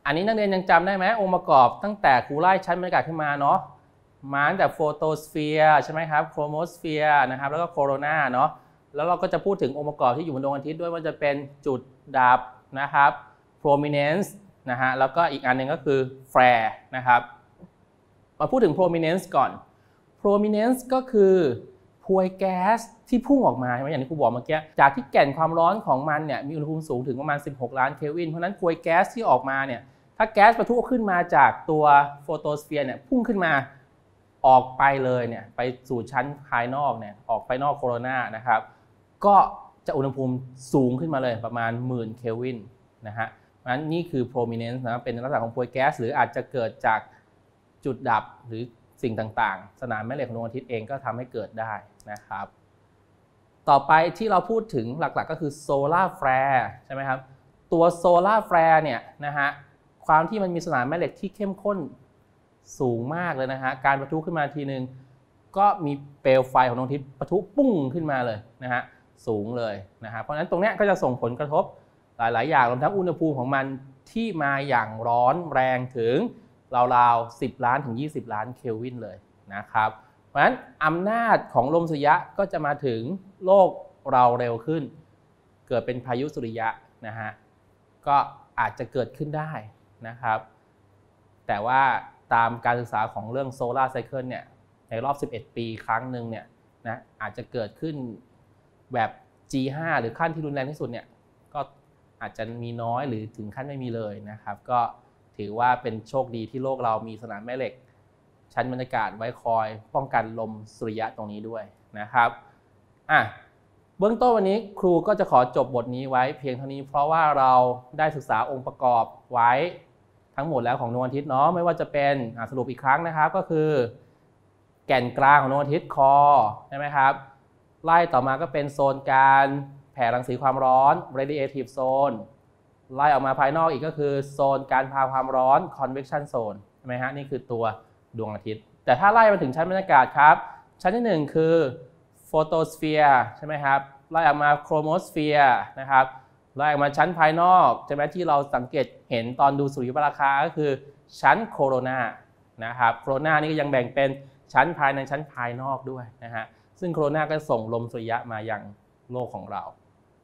S1: อันนี้นักเรียนยังจำได้ไหมองค์ประกอบตั้งแต่คูไล่ชั้นบรรยากาศขึ้นมาเนาะมาตั้งแต่โฟโตสเฟียร์ใช่ไหมครับโครโมสเฟียร์นะครับแล้วก็โคโรนาเนาะแล้วเราก็จะพูดถึงองค์ประกอบที่อยู่บนดวงอาทิตย์ด้วยว่าจะเป็นจุดดับนะครับ prominence นะฮะ แล้วก็อีกอันนึงก็คือ flare นะครับ มาพูดถึง prominence ก่อน prominence ก็คือพวยแก๊สที่พุ่งออกมาใช่ไหมอย่างที่ครูบอกเมื่อกี้ จากที่แก่นความร้อนของมันเนี่ย มีอุณหภูมิสูงถึงประมาณ 16 ล้านเคลวิน เพราะนั้นพวยแก๊สที่ออกมาเนี่ย ถ้าแก๊สประทุขึ้นมาจากตัวโฟโตสเฟียร์เนี่ย พุ่งขึ้นมา ออกไปเลยเนี่ย ไปสู่ชั้นภายนอกเนี่ย ออกไปนอกโคโรนา นะครับ ก็จะอุณหภูมิสูงขึ้นมาเลยประมาณหมื่นเคลวินนะฮะนั้นนี่คือ prominence นะเป็นลักษณะของพวยแก๊สหรืออาจจะเกิดจากจุดดับหรือสิ่งต่างๆ สนามแม่เหล็กของดวงอาทิตย์เองก็ทำให้เกิดได้นะครับ ต่อไปที่เราพูดถึงหลักๆ ก็คือโซลาร์แฟร์ใช่ไหมครับ ตัวโซลาร์แฟร์เนี่ยนะฮะ ความที่มันมีสนามแม่เหล็กที่เข้มข้นสูงมากเลยนะฮะ การประทุขึ้นมาทีหนึ่งก็มีเปลวไฟของดวงอาทิตย์ประทุปุ้งขึ้นมาเลยนะฮะสูงเลยนะครับ เพราะฉะนั้นตรงนี้ก็จะส่งผลกระทบหลาย ๆ อย่าง รวมทั้งอุณหภูมิของมันที่มาอย่างร้อนแรงถึงราวๆ10 ล้านถึง 20 ล้านเคลวินเลยนะครับ เพราะฉะนั้นอำนาจของลมสุริยะก็จะมาถึงโลกเราเร็วขึ้น เกิดเป็นพายุสุริยะนะฮะ ก็อาจจะเกิดขึ้นได้นะครับ แต่ว่าตามการศึกษาของเรื่องโซลาร์ไซเคิลเนี่ย ในรอบ 11 ปีครั้งหนึ่งเนี่ยนะอาจจะเกิดขึ้นแบบ G5 หรือขั้นที่รุนแรงที่สุดเนี่ยก็อาจจะมีน้อยหรือถึงขั้นไม่มีเลยนะครับ ก็ถือว่าเป็นโชคดีที่โลกเรามีสนามแม่เหล็กชั้นบรรยากาศไว้คอยป้องกันลมสุริยะตรงนี้ด้วยนะครับอ่ะเบื้องต้นวันนี้ครูก็จะขอจบบทนี้ไว้เพียงเท่านี้เพราะว่าเราได้ศึกษาองค์ประกอบไว้ทั้งหมดแล้วของดวงอาทิตย์เนาะไม่ว่าจะเป็นสรุปอีกครั้งนะครับ ก็คือ แก่นกลางของดวงอาทิตย์คอใช่ไหมครับไล่ต่อมาก็เป็นโซนการแผ่รังสีความร้อน radiative zone ไล่ออกมาภายนอกอีกก็คือโซนการพาความร้อน convection zone ใช่ไหมฮะนี่คือตัวดวงอาทิตย์ แต่ถ้าไล่มาถึงชั้นบรรยากาศครับ ชั้นที่1คือ photosphere ใช่ไหมครับ ไล่ออกมา chromosphere นะครับ ไล่ออกมาชั้นภายนอก ใช่ไหมที่เราสังเกตเห็นตอนดูสุริยุปราคาก็คือชั้นโคโรนานะครับโคโรนานี่ก็ยังแบ่งเป็นชั้นภายในชั้นภายนอกด้วยนะฮะซึ่งโควิดก็ส่งลมสุริยะมาอย่างโลกของเรา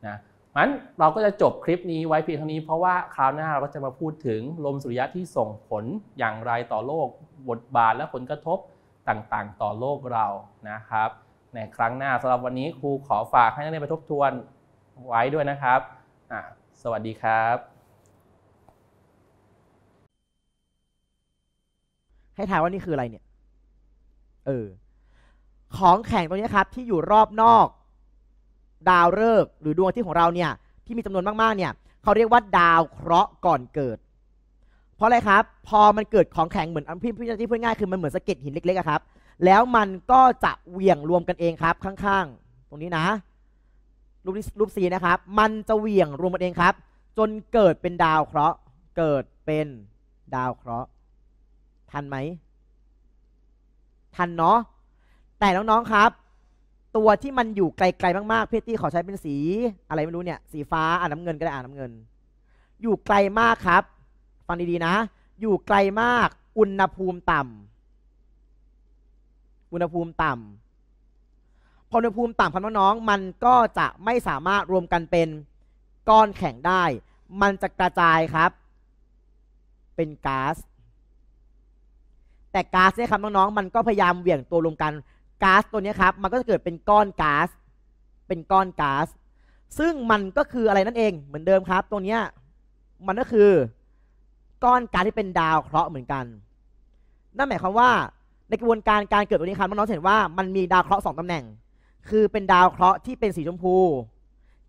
S1: นะมันเราก็จะจบคลิปนี้ไว้เพียงเท่านี้ เพราะว่าคราวหน้าเราก็จะมาพูดถึงลมสุริยะที่ส่งผลอย่างไรต่อโลก บทบาทและผลกระทบต่างๆ ต่อโลกเรา นะครับ ในครั้งหน้าสำหรับวันนี้ครูขอฝากให้นักเรียนไปทบทวนไว้ด้วยนะครับ สวัสดีครับ ให้ถายว่านี่คืออะไรเนี่ย
S2: เออของแข็งตัวนี้ครับที่อยู่รอบนอก ดาวฤกษ์หรือดวงอาทิตย์ของเราเนี่ย ที่มีจำนวนมากๆเนี่ยเขาเรียกว่าดาวเคราะห์ก่อนเกิด เพราะอะไรครับ พอมันเกิดของแข็งเหมือนอันพิ่พที่พูดง่ายคือมันเหมือนสะเก็ดหินเล็กๆครับ แล้วมันก็จะเหวี่ยงรวมกันเองครับ ข้างๆ ตรงนี้นะ รูปรูปสีนะครับ มันจะเหวี่ยงรวมกันเองครับ จนเกิดเป็นดาวเคราะห์เกิดเป็นดาวเคราะห์ทันไหมทันเนาะแต่น้องๆครับ ตัวที่มันอยู่ไกลๆมากๆ เพตตี้ขอใช้เป็นสี อะไรไม่รู้เนี่ย สีฟ้าอ่าน้ำเงินก็ได้อ่าน้ำเงิน อยู่ไกลมากครับ ฟังดีๆนะ อยู่ไกลมากอุณหภูมิต่ำ อุณหภูมิต่ำ พออุณหภูมิต่ำครับน้องๆมันก็จะไม่สามารถรวมกันเป็นก้อนแข็งได้ มันจะกระจายครับ เป็นก๊าซแต่ก๊าซเนี่ยครับน้องๆมันก็พยายามเหวี่ยงตัวรวมกันก๊าซตัวนี้ครับมันก็จะเกิดเป็นก้อนก๊าซเป็นก้อนก๊าซซึ่งมันก็คืออะไรนั่นเองเหมือนเดิมครับ ตัวนี้มันก็คือก้อนก๊าซที่เป็นดาวเคราะห์เหมือนกัน นั่นหมายความว่าในกระบวนการการเกิดตัวนี้ครับน้องๆเห็นว่ามันมีดาวเคราะห์สองตำแหน่ง คือเป็นดาวเคราะห์ที่เป็นสีชมพู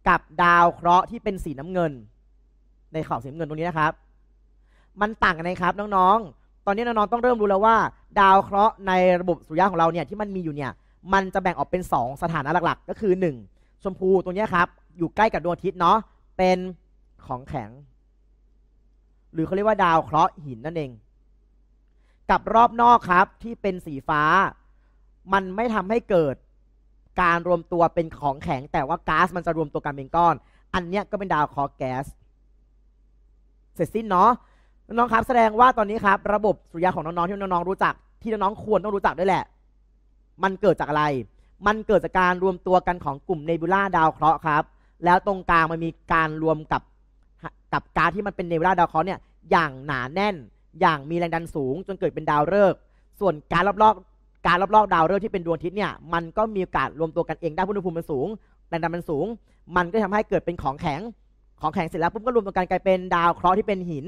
S2: กับดาวเคราะห์ที่เป็นสีน้ำเงิน ในขอบสีน้ำเงินตรงนี้นะครับ มันต่างกันไงครับน้องๆตอนนี้น้องๆต้องเริ่มรู้แล้วว่า ดาวเคราะห์ในระบบสุริยะของเราเนี่ยที่มันมีอยู่เนี่ย มันจะแบ่งออกเป็น 2 สถานะหลัก ๆ ก็คือ 1 ชมพูตรงนี้ครับ อยู่ใกล้กับดวงอาทิตย์เนาะเป็นของแข็ง หรือเขาเรียกว่าดาวเคราะห์หินนั่นเองกับรอบนอกครับที่เป็นสีฟ้า มันไม่ทำให้เกิดการรวมตัวเป็นของแข็ง แต่ว่าก๊าซมันจะรวมตัวกันเป็นก้อน อันเนี้ยก็เป็นดาวเคราะห์แก๊ส เสร็จสิ้นเนาะน้องๆครับแสดงว่าตอนนี้ครับระบบสุริยะของน้องๆที่น้องๆรู้จักที่น้องๆควรต้องรู้จักด้วยแหละ มันเกิดจากอะไร มันเกิดจากการรวมตัวกันของกลุ่มเนบิวล่าดาวเคราะห์ครับ แล้วตรงกลางมันมีการรวมกับกับการที่มันเป็นเนบิวล่าดาวเคราะห์เนี่ย อย่างหนาแน่น อย่างมีแรงดันสูงจนเกิดเป็นดาวฤกษ์ ส่วนการรอบๆการรอบๆดาวฤกษ์ที่เป็นดวงอาทิตย์เนี่ย มันก็มีโอกาสรวมตัวกันเองได้อุณหภูมิมันสูงแรงดันมันสูง มันก็ทำให้เกิดเป็นของแข็งของแข็งเสร็จแล้วปุ๊บก็รวมตัวกันกลายเป็นดาวเคราะห์ที่เป็นหิน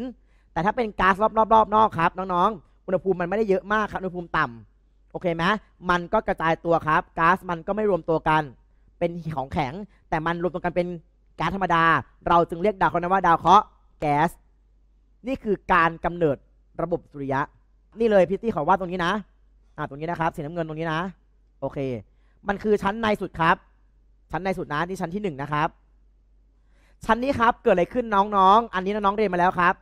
S2: แต่ถ้าเป็นก๊าซรอบรอบรอบนอกครับ น้องๆ อุณหภูมิมันไม่ได้เยอะมากครับอุณหภูมิต่ำ โอเคไหมมันก็กระจายตัวครับก๊าซมันก็ไม่รวมตัวกัน เป็นของแข็ง แต่มันรวมตัวกันเป็นก๊าซธรรมดา เราจึงเรียกดาวเคราะห์นั้นว่าดาวเคราะห์แก๊ส นี่คือการกำเนิดระบบสุริยะ นี่เลยพิตตี้ขอวาดตรงนี้นะ อ่าตรงนี้นะครับสีน้ำเงินตรงนี้นะ โอเค มันคือชั้นในสุดครับ ชั้นในสุดนะนี่ชั้นที่หนึ่งนะครับ ชั้นนี้ครับ เกิดอะไรขึ้นน้องๆอันนี้น้องๆเรียนมาแล้วครับ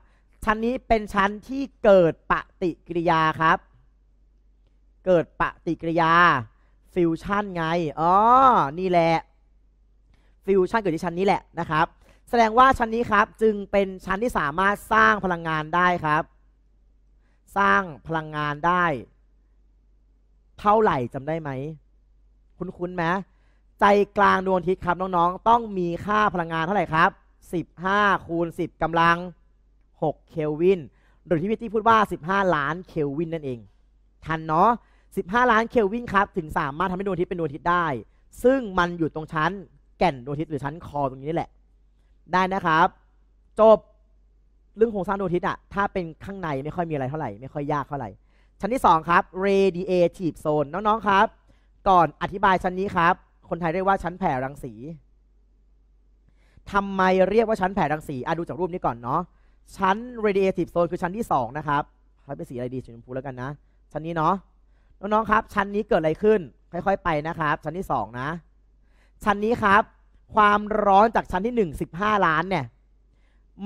S2: ชั้นนี้เป็นชั้นที่เกิดปฏิกิริยาครับ เกิดปฏิกิริยาฟิวชันไงอ๋อนี่แหละ ฟิวชันเกิดที่ชั้นนี้แหละนะครับ แสดงว่าชั้นนี้ครับ จึงเป็นชั้นที่สามารถสร้างพลังงานได้ครับ สร้างพลังงานได้ เท่าไหร่จำได้ไหม คุ้นคุ้นไหมใจกลางดวงอาทิตย์ครับน้องๆ ต้องมีค่าพลังงานเท่าไหร่ครับ15คูณ10กำลัง16เคลวินหรือที่พี่ตี้พูดว่า 15 ล้านเคลวินนั่นเอง ทันเนาะ 15 ล้านเคลวินครับ ถึงสามารถทำให้ดวงอาทิตย์เป็นดวงอาทิตย์ได้ ซึ่งมันอยู่ตรงชั้นแก่นดวงอาทิตย์หรือชั้นคอตรงนี้นี่แหละ ได้นะครับ จบเรื่องโครงสร้างดวงอาทิตย์อะถ้าเป็นข้างในไม่ค่อยมีอะไรเท่าไหร่ ไม่ค่อยยากเท่าไหร่ ชั้นที่ 2 ครับ radiative zone น้อง ๆ ครับ ก่อนอธิบายชั้นนี้ครับ คนไทยเรียกว่าชั้นแผ่รังสี ทำไมเรียกว่าชั้นแผ่รังสีอ่ะดูจากรูปนี้ก่อนเนาะชั้น radiative zone คือชั้นที่ 2 นะครับเขาเป็นสีอะไรดีสีชมพูแล้วกันนะ ชั้นนี้เนาะ น้องๆครับ ชั้นนี้เกิดอะไรขึ้นค่อย ๆ ไปนะครับ ชั้นที่2นะ ชั้นนี้ครับ ความร้อนจากชั้นที่1 15ล้านเนี่ย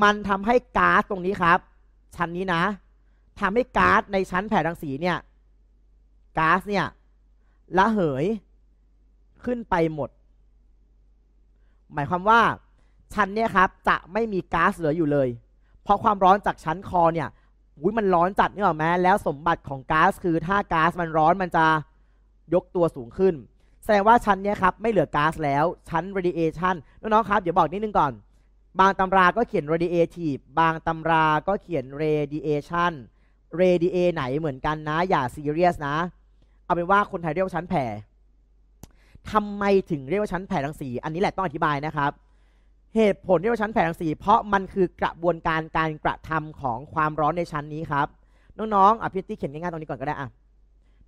S2: มันทำให้ก๊าซตรงนี้ครับ ชั้นนี้นะ ทำให้ก๊าซในชั้นแผ่รังสีเนี่ยก๊าซเนี่ยละเหย ขึ้นไปหมด หมายความว่าชั้นเนี่ยครับจะไม่มีก๊าซเหลืออยู่เลยเพราะความร้อนจากชั้นคอเนี่ยอุ้ยมันร้อนจัดนี่หรอแม้ แล้วสมบัติของก๊าซคือถ้าก๊าซมันร้อนมันจะยกตัวสูงขึ้น แสดงว่าชั้นเนี้ยครับไม่เหลือก๊าซแล้ว ชั้น radiation น้องๆครับเดี๋ยวบอกนิดนึงก่อน บางตำราก็เขียน radiative บางตำรา ก็เขียน radiation radia ไหนเหมือนกันนะ อย่าซีเรียสนะ เอาเป็นว่าคนไทยเรียกว่าชั้นแผ่ทำไมถึงเรียกว่าชั้นแผ่รังสี อันนี้แหละต้องอธิบายนะครับเหตุผลที่ว่าชั้นแผ่รังสี เพราะมันคือกระบวนการการกระทำของความร้อนในชั้นนี้ครับน้องๆอ่ะพี่ตี้เขียนง่ายๆตรงนี้ก่อนก็ได้อ่ะ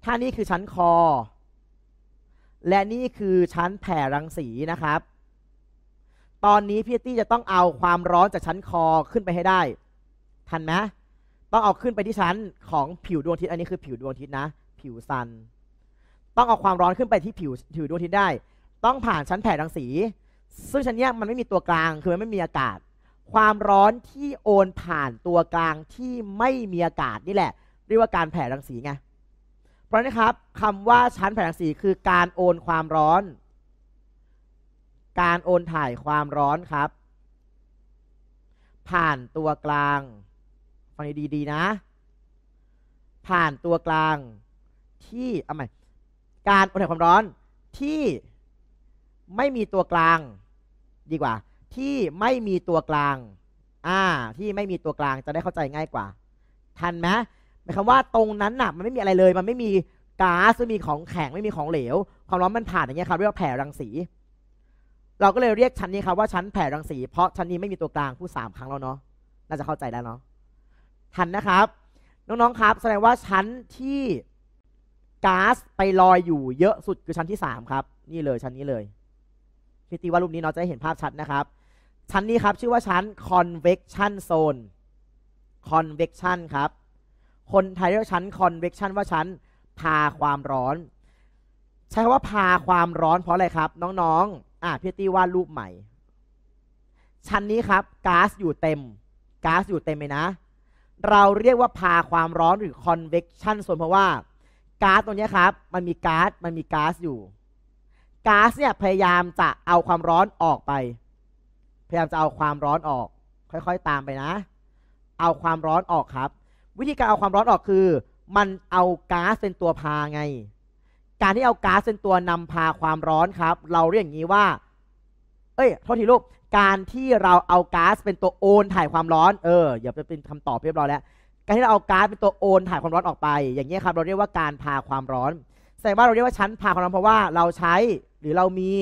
S2: ถ้านี่คือชั้นคอ และนี่คือชั้นแผ่รังสีนะครับ ตอนนี้พี่ตี้จะต้องเอาความร้อนจากชั้นคอขึ้นไปให้ได้ ทันไหมต้องเอาขึ้นไปที่ชั้นของผิวดวงอาทิตย์อันนี้คือผิวดวงอาทิตย์นะ ผิวซัน ต้องเอาความร้อนขึ้นไปที่ผิวผิวดวงอาทิตย์ได้ ต้องผ่านชั้นแผ่รังสีซึ่งชั้นนี้มันไม่มีตัวกลาง คือมันไม่มีอากาศ ความร้อนที่โอนผ่านตัวกลางที่ไม่มีอากาศนี่แหละ เรียกว่าการแผ่รังสีไงเพราะนี่ครับคำว่าชั้นแผ่รังสีคือการโอนความร้อน การโอนถ่ายความร้อนครับ ผ่านตัวกลางฟังดีๆนะ ผ่านตัวกลางที่เอาใหม่การโอนถ่ายความร้อนที่ไม่มีตัวกลางดีกว่า ที่ไม่มีตัวกลางอ่าที่ไม่มีตัวกลางจะได้เข้าใจง่ายกว่า ทันไหมหมายความว่าตรงนั้นน่ะมันไม่มีอะไรเลยมันไม่มีก๊าซไม่มีของแข็งไม่มีของเหลวความร้อนมันผ่านอย่างเงี้ยครับเรียกว่าแผ่รังสี เราก็เลยเรียกชั้นนี้ครับว่าชั้นแผ่รังสีเพราะชั้นนี้ไม่มีตัวกลางผู้สามครั้งแล้วเนาะน่าจะเข้าใจแล้วเนาะทันนะครับน้องๆครับ แสดงว่าชั้นที่ก๊าซไปลอยอยู่เยอะสุดคือชั้นที่สามครับ นี่เลยชั้นนี้เลยพิตีว่ารูปนี้เราจะได้เห็นภาพชัดนะครับชั้นนี้ครับชื่อว่าชั้น convection zone convection ครับคนไทยเรียกชั้น convection ว่าชั้นพาความร้อน ใช้คำว่าพาความร้อนเพราะอะไรครับ น้องๆอ่ะพี่ตี้วาดรูปใหม่ชั้นนี้ครับก๊าซอยู่เต็มก๊าซอยู่เต็มเลยนะ เราเรียกว่าพาความร้อนหรือ convection ส่วนเพราะว่าก๊าซตัวนี้ครับมันมีก๊าซมันมีก๊าซอยู่ก๊าซเนี่ยพยายามจะเอาความร้อนออกไป พยายามจะเอาความร้อนออก ค่อยๆตามไปนะ เอาความร้อนออกครับ วิธีการเอาความร้อนออกคือ มันเอาก๊าซเป็นตัวพาไง การที่เอาก๊าซเป็นตัวนำพาความร้อนครับ เราเรียกอย่างนี้ว่า เอ้ยโทษทีลูก การที่เราเอาก๊าซเป็นตัวโอนถ่ายความร้อน เอออย่าไปเป็นคำตอบเรียบร้อยแล้วการที่เราเอาก๊าซเป็นตัวโอนถ่ายความร้อนออกไป อย่างนี้ครับเราเรียกว่าการพาความร้อนแสดงว่าเราเรียกว่าชั้นพาความร้อนเพราะว่าเราใช้หรือเรามี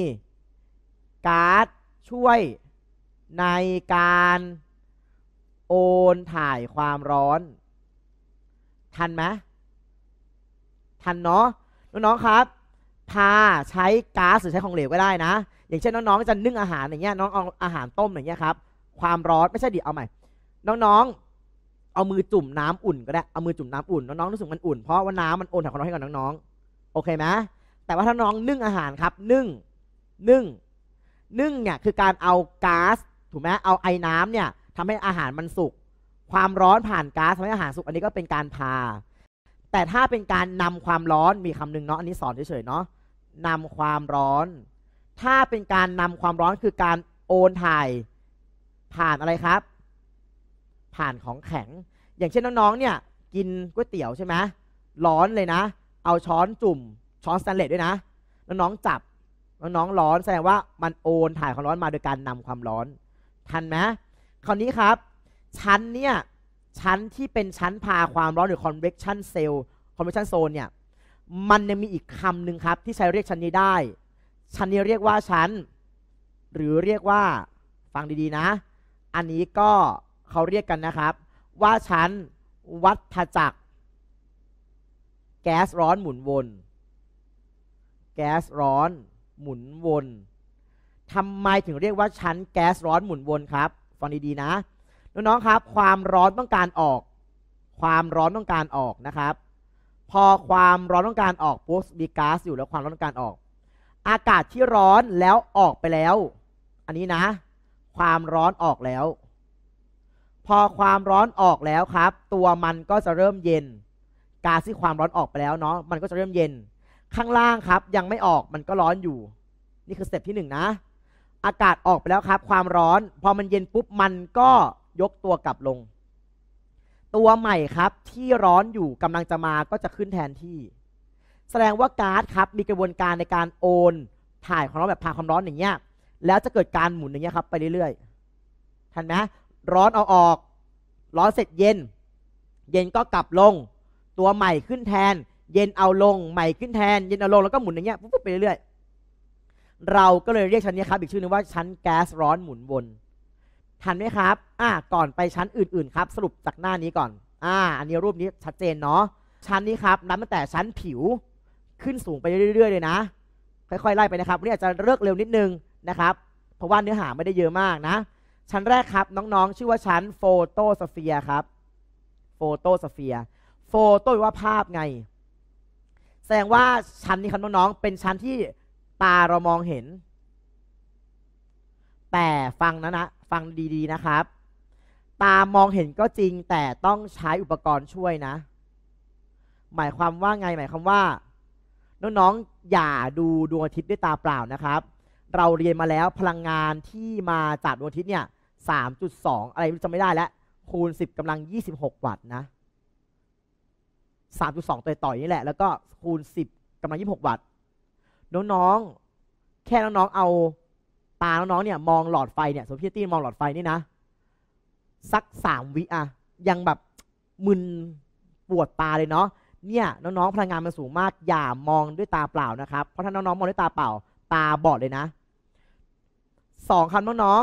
S2: การ์ดช่วยในการโอนถ่ายความร้อน ทันไหมทันเนาะน้อง ๆ ครับพาใช้ก๊าซหรือใช้ของเหลวก็ได้นะ อย่างเช่นน้องๆจะนึ่งอาหารอย่างเงี้ย น้องเอาอาหารต้มอย่างเงี้ยครับ ความร้อนไม่ใช่ดิเอาใหม่น้องๆ เอามือจุ่มน้ำอุ่นก็ได้เอามือจุ่มน้ำอุ่นน้องๆรู้สึกมันอุ่น เพราะว่าน้ำมันโอนถ่ายความร้อนให้กับน้องๆโอเคไหมแต่ว่าถ้าน้องนึ่งอาหารครับนึ่งนึ่งนึ่งเนี่ยคือการเอาก๊าซถูกไหมเอาไอ้น้ำเนี่ยทำให้อาหารมันสุก ความร้อนผ่านก๊าซทำให้อาหารสุกอันนี้ก็เป็นการพา แต่ถ้าเป็นการนำความร้อนมีคำนึงเนาะอันนี้สอนเฉยๆเนาะนำความร้อน ถ้าเป็นการนำความร้อนคือการโอนถ่ายผ่านอะไรครับ ผ่านของแข็ง อย่างเช่นน้องๆเนี่ยกินก๋วยเตี๋ยวใช่ไหมร้อนเลยนะเอาช้อนจุ่มช้อนสแตนเลสด้วยนะ น้องจับน้องร้อนแสดงว่ามันโอนถ่ายความร้อนมาโดยการนำความร้อนทันไหมคราวนี้ครับชั้นเนี่ยชั้นที่เป็นชั้นพาความร้อนหรือ convection cell convection zone เนี่ยมันยังมีอีกคำหนึ่งครับ ที่ใช้เรียกชั้นนี้ได้ ชั้นนี้เรียกว่าชั้น หรือเรียกว่า ฟังดีๆนะ อันนี้ก็เขาเรียกกันนะครับว่าชั้นวัฏจักร แก๊สร้อนหมุนวนแก๊สร้อนหมุนวน ทำไมถึงเรียกว่าชั้นแก๊สร้อนหมุนวน ครับฟังดี ๆ นะน้องๆครับความร้อนต้องการออก ความร้อนต้องการออกนะครับ พอความร้อนต้องการออกปุ๊บมีก๊าซอยู่แล้วความร้อนต้องการออก อากาศที่ร้อนแล้วออกไปแล้ว อันนี้นะ ความร้อนออกแล้ว พอความร้อนออกแล้วครับ ตัวมันก็จะเริ่มเย็นก๊าซที่ความร้อนออกไปแล้วเนาะมันก็จะเริ่มเย็นข้างล่างครับยังไม่ออกมันก็ร้อนอยู่ นี่คือสเต็ปที่1นนะ อากาศออกไปแล้วครับความร้อน พอมันเย็นปุ๊บ มันก็ยกตัวกลับลง ตัวใหม่ครับที่ร้อนอยู่กำลังจะมาก็จะขึ้นแทนที่ แสดงว่าก๊าซครับ มีกระบวนการในการโอนถ่ายความร้อนแบบพาความร้อนอย่างเงี้ย แล้วจะเกิดการหมุนอย่างเงี้ยครับ ไปเรื่อย ๆ ทันไหมร้อนเอาออก ร้อนเสร็จเย็น เย็นก็กลับลง ตัวใหม่ขึ้นแทนเย็นเอาลงใหม่ขึ้นแทนเย็นเอาลงแล้วก็หมุนอย่างเงี้ยปุ๊บไปเรื่อยๆเราก็เลยเรียกชั้นนี้ครับ อีกชื่อนึงว่าชั้นแก๊สร้อนหมุนวนทันไหมครับ อ่าก่อนไปชั้นอื่นๆครับสรุปจากหน้านี้ก่อน อ่า อันนี้รูปนี้ชัดเจนเนาะชั้นนี้ครับนับตั้งแต่ชั้นผิว ขึ้นสูงไปเรื่อย ๆ เลยนะ ค่อยๆไล่ไปนะครับนี่อาจจะเลิกเร็วนิดนึงนะครับ เพราะว่าเนื้อหาไม่ได้เยอะมากนะ ชั้นแรกครับน้องๆ ชื่อว่าชั้นโฟโตสเฟียครับโฟโตสเฟียโฟโตว่าภาพไงแสดงว่าชั้นนี้ครับน้องๆเป็นชั้นที่ ตาเรามองเห็น แต่ฟังนะนะฟังดีๆ นะครับ ตามองเห็นก็จริงแต่ต้องใช้อุปกรณ์ช่วยนะ หมายความว่าไงหมายความว่าน้องๆอย่าดูดวงอาทิตย์ด้วยตาเปล่านะครับ เราเรียนมาแล้วพลังงานที่มาจากดวงอาทิตย์เนี่ย3.2อะไรจะไม่ได้แล้วคูณ10กำลัง26วัตต์นะ3.2 ต่อยต่อยนี่แหละ แล้วก็ คูณ 10กำลังยี่หกวัตต์น้อง ๆ แค่น้อง ๆ เอา ตา น้องๆเนี่ยมองหลอดไฟเนี่ยสมมติพี่ตี้มอง หลอดไฟ นี่นะสักสามวิอะยังแบบมึนปวดตาเลย เนาะเนี่ย น้องๆพลังงานมันสูงมากอย่ามองด้วยตาเปล่านะครับ เพราะถ้า น้องๆมองด้วยตาเปล่า ตา บอด เลยนะสองคำน้อง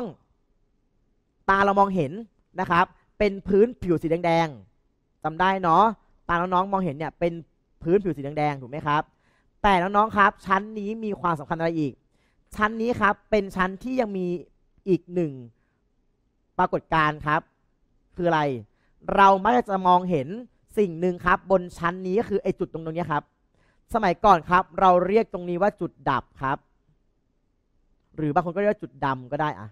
S2: ๆตาเรามองเห็นนะครับ เป็นพื้นผิวสีแดงๆจำได้เนาะตาน้องๆมองเห็นเนี่ยเป็นพื้นผิวสีแดงๆถูกไหมครับ แต่น้องๆครับชั้นนี้มีความสำคัญอะไรอีก ชั้นนี้ครับเป็นชั้นที่ยังมีอีกหนึ่งปรากฏการณ์ครับ คืออะไร เรามักจะมองเห็นสิ่งหนึ่งครับ บนชั้นนี้ก็คือไอจุดตรงตรงนี้ครับ สมัยก่อนครับ เราเรียกตรงนี้ว่าจุดดับครับ หรือบางคนก็เรียกว่าจุดดำก็ได้อะ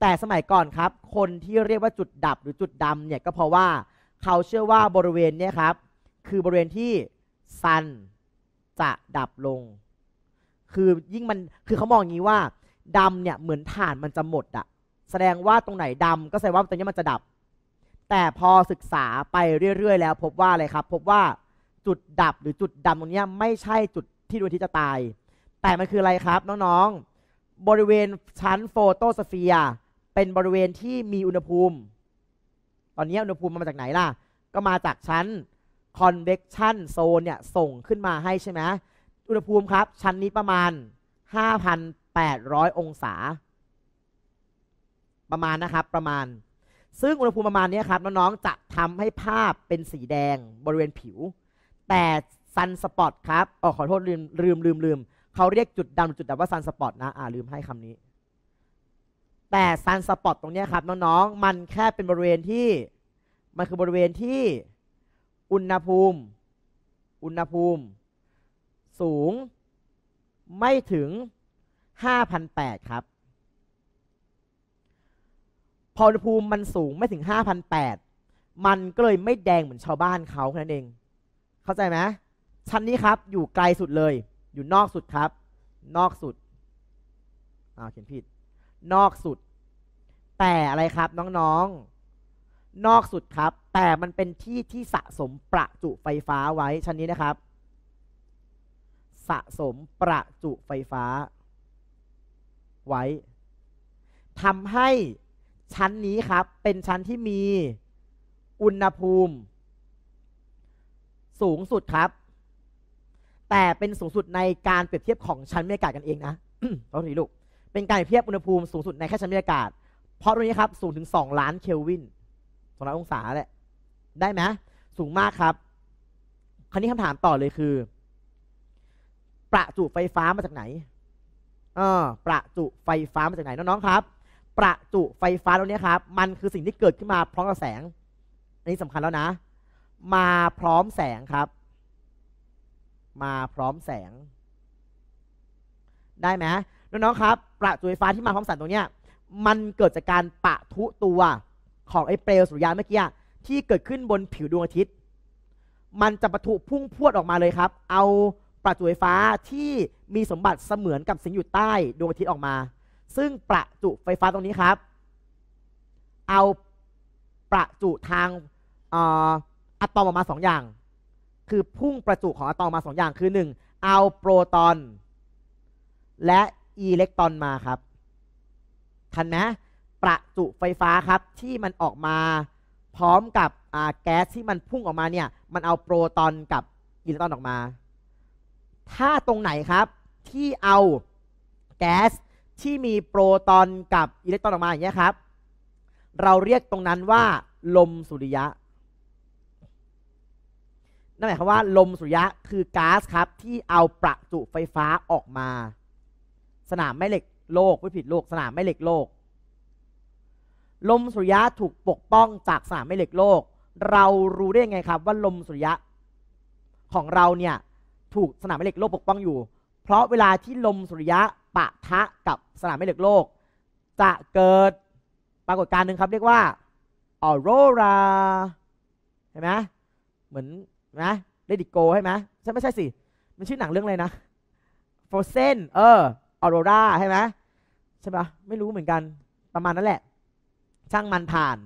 S2: แต่สมัยก่อนครับ คนที่เรียกว่าจุดดับ หรือจุดดำเนี่ยก็เพราะว่าเขาเชื่อว่าบริเวณนี้ครับคือบริเวณที่ซันจะดับลง คือยิ่งมันคือเขามองอย่างนี้ว่าดำเนี่ยเหมือนถ่านมันจะหมดอะแสดงว่าตรงไหนดำก็แสดงว่าตรงนี้มันจะดับ แต่พอศึกษาไปเรื่อย ๆ แล้ว พบว่าอะไรครับพบว่าจุดดับหรือจุดดำตรงนี้ไม่ใช่จุดที่ดวงอาทิตย์จะตาย แต่มันคืออะไรครับน้องๆ บริเวณชั้นโฟโตสเฟียร์เป็นบริเวณที่มีอุณหภูมิตอนนี้อุณหภูมิมาจากไหนล่ะ ก็มาจากชั้น convection zone เนี่ยส่งขึ้นมาให้ใช่ไหม อุณหภูมิครับ ชั้นนี้ประมาณ 5,800 องศา ประมาณนะครับ ประมาณ ซึ่งอุณหภูมิประมาณนี้ครับ น้อง ๆ จะทำให้ภาพเป็นสีแดงบริเวณผิว แต่ซันสปอตครับอ๋อขอโทษลืมลืมลืมลืม เขาเรียกจุดดำจุดดำว่าซันสปอตนะอ่าลืมให้คำนี้แต่ซันสปอตตรงนี้ครับน้องๆ มันแค่เป็นบริเวณที่มันคือบริเวณที่อุณหภูมิ อุณหภูมิสูงไม่ถึง5,008ครับ พออุณหภูมิมันสูงไม่ถึง5,008มันก็เลยไม่แดงเหมือนชาวบ้านเขาแค่นั้นเอง เข้าใจไหมชั้นนี้ครับอยู่ไกลสุดเลย อยู่นอกสุดครับ นอกสุดอ้าวเขียนผิดนอกสุด แต่อะไรครับ น้องๆ นอกสุดครับ แต่มันเป็นที่ที่สะสมประจุไฟฟ้าไว้ชั้นนี้นะครับ สะสมประจุไฟฟ้า ไว้ทำให้ชั้นนี้ครับ เป็นชั้นที่มีอุณหภูมิ สูงสุดครับ แต่เป็นสูงสุดในการเปรียบเทียบของชั้นบรรยากาศกันเองนะต้องทีลูกเป็นการเทียบอุณหภูมิสูงสุดในแค่ชั้นบรรยากาศ เพราะตรงนี้ครับสูงถึง 2 ล้านเคลวินสองล้านองศาแหละ ได้ไหมสูงมากครับ คราวนี้คำถามต่อเลยคือ ประจุไฟฟ้ามาจากไหน เออ ประจุไฟฟ้ามาจากไหน น้องๆครับ ประจุไฟฟ้าตรงนี้ครับ มันคือสิ่งที่เกิดขึ้นมาพร้อมกับแสง อันนี้สำคัญแล้วนะ มาพร้อมแสงครับ มาพร้อมแสง ได้ไหมน้องๆ ครับประจุไฟฟ้าที่มาพร้อมสารตัวเนี้ย มันเกิดจากการปะทุตัวของไอ้เปลวสุริยะเมื่อกี้ที่เกิดขึ้นบนผิวดวงอาทิตย์ มันจะปะทุพุ่งพวดออกมาเลยครับ เอาประจุไฟฟ้าที่มีสมบัติเสมือนกับสิ่งอยู่ใต้ดวงอาทิตย์ออกมา ซึ่งประจุไฟฟ้าตรงนี้ครับ เอาประจุทางอะตอมออกมา 2 อย่าง คือพุ่งประจุของอะตอมมา 2 อย่างคือ 1 เอาโปรตอน และอิเล็กตรอน มาครับ ทันนะประจุไฟฟ้าครับที่มันออกมา พร้อมกับแก๊สที่มันพุ่งออกมาเนี่ยมันเอาโปรตอนกับอิเล็กตรอนออกมา ถ้าตรงไหนครับที่เอาแก๊สที่มีโปรตอนกับอิเล็กตรอนออกมาอย่างเงี้ยครับเราเรียกตรงนั้นว่า ลมสุริยะนั่นหมายความว่าลมสุริยะคือก๊าซครับที่เอาประจุไฟฟ้าออกมาสนามแม่เหล็กโลกไม่ผิดโลกสนามแม่เหล็กโลก ลมสุริยะถูกปกป้องจากสนามแม่เหล็กโลก เรารู้ได้ยังไงครับว่าลมสุริยะของเราเนี่ย ถูกสนามแม่เหล็กโลกปกป้องอยู่ เพราะเวลาที่ลมสุริยะปะทะกับสนามแม่เหล็กโลก จะเกิดปรากฏการณ์หนึ่งครับ เรียกว่าออโรราเห็นไหมเหมือนนะเดดิโกใช่ไหมใช่ไม่ใช่สิ มันชื่อหนังเรื่องอะไรนะโฟเซนเออออโรรา ใช่ไหมใช่ปะไม่รู้เหมือนกันประมาณนั้นแหละ ช่างมันผ่าน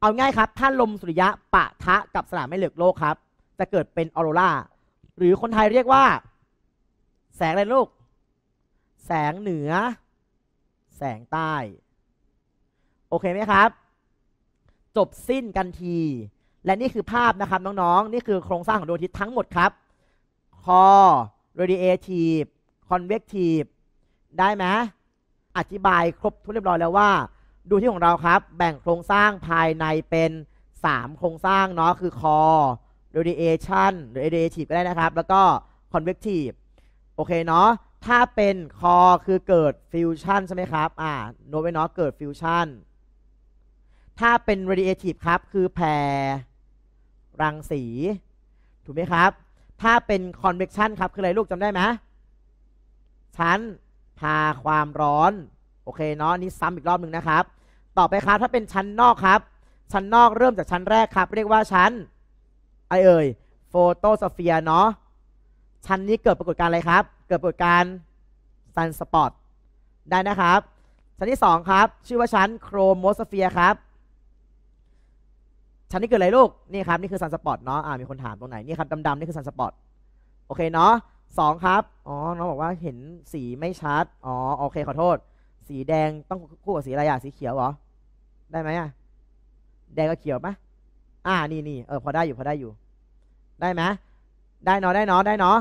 S2: เอาง่ายครับ ถ้าลมสุริยะปะทะกับสนามแม่เหล็กโลกครับ จะเกิดเป็นออโรรา หรือคนไทยเรียกว่า แสงอะไร ลูก แสงเหนือ แสงใต้ โอเคไหมครับ จบสิ้นกันที และนี่คือภาพนะครับ น้อง ๆ นี่คือโครงสร้างของดวงอาทิตย์ทั้งหมดครับคอ radiative convective ได้ไหม อธิบายครบทุกเรียบร้อยแล้วว่าดูที่ของเราครับ แบ่งโครงสร้างภายในเป็น 3 โครงสร้างเนาะ คือ core radiation หรือ radiative ก็ได้นะครับ แล้วก็ convective โอเคเนาะ ถ้าเป็น core คือเกิด fusion ใช่ไหมครับ อ่าโน้ตไว้เนาะ เกิด fusion ถ้าเป็น radiative ครับ คือแผ่รังสี ถูกไหมครับ ถ้าเป็น convection ครับ คืออะไรลูกจำได้ไหมชั้นพาความร้อน โอเคเนาะ นี่ซ้ำอีกรอบหนึ่งนะครับ ต่อไปครับ ถ้าเป็นชั้นนอกครับ ชั้นนอกเริ่มจากชั้นแรกครับ เรียกว่าชั้นไอเอ่ยโฟโตสเฟียร์เนาะ ชั้นนี้เกิดปรากฏการณ์อะไรครับ เกิดปรากฏการณ์ซันสปอตได้นะครับ ชั้นที่2ครับชื่อว่าชั้นโครโมสเฟียร์ครับ ชั้นนี้เกิดอะไรลูก นี่ครับนี่คือซันสปอตเนาะอ่ามีคนถามตรงไหน นี่ครับดำๆนี่คือซันสปอตโอเคเนาะสองครับ อ๋อ น้องบอกว่าเห็นสีไม่ชัด อ๋อ โอเค ขอโทษ สีแดงต้องคู่กับสีอะไรอะสีเขียวเหรอ ได้ไหมอะแดงกับเขียวปะอ่า นี่นี่เออ พอได้อยู่ พอได้อยู่ ได้ไหมได้เนาะ ได้เนาะ ได้เนาะ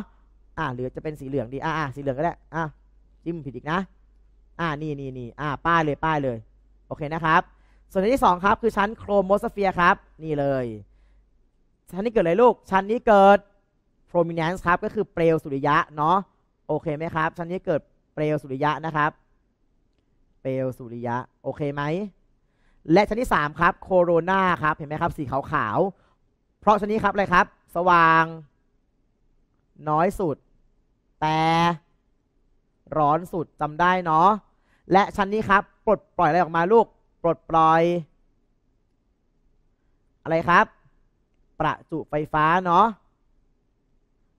S2: อ่าหรือจะเป็นสีเหลืองดี อ่า สีเหลืองก็ได้ อ่าจิ้มผิดอีกนะ อ่า นี่นี่นี่ อ่า ป้ายเลย ป้ายเลย โอเคนะครับ ส่วนที่สองครับ คือชั้นโครโมสเฟียร์ครับ นี่เลย ชั้นนี้เกิดอะไรลูก ชั้นนี้เกิด prominence ครับ ก็คือเปลวสุริยะเนาะโอเคไหมครับชั้นนี้เกิดเปลวสุริยะนะครับ เปลวสุริยะโอเคไหมและชั้นที่ 3 ครับโคโรนาครับเห็นไหมครับ สีขาวๆเพราะชั้นนี้ครับอะไรครับ สว่าง น้อยสุด แต่ร้อนสุดจำได้เนาะและชั้นนี้ครับปลดปล่อยอะไรออกมาลูกปลดปล่อย อะไรครับ ประจุไฟฟ้าเนาะ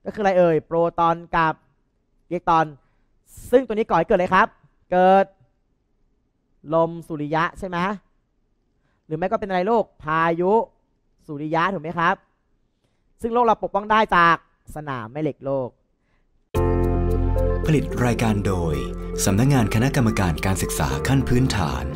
S2: ก็คืออะไรเอ่ย โปรตอนกับอิเล็กตรอน ซึ่งตัวนี้ก่อให้เกิดอะไรครับ เกิดลมสุริยะใช่ไหมหรือไม่ก็เป็นอะไรโลกพายุสุริยะ ถูกไหมครับ ซึ่งโลกเราปกป้องได้จากสนามแม่เหล็กโลก ผลิตรายการโดย สำนักงงานคณะกรรมการการศึกษาขั้นพื้นฐาน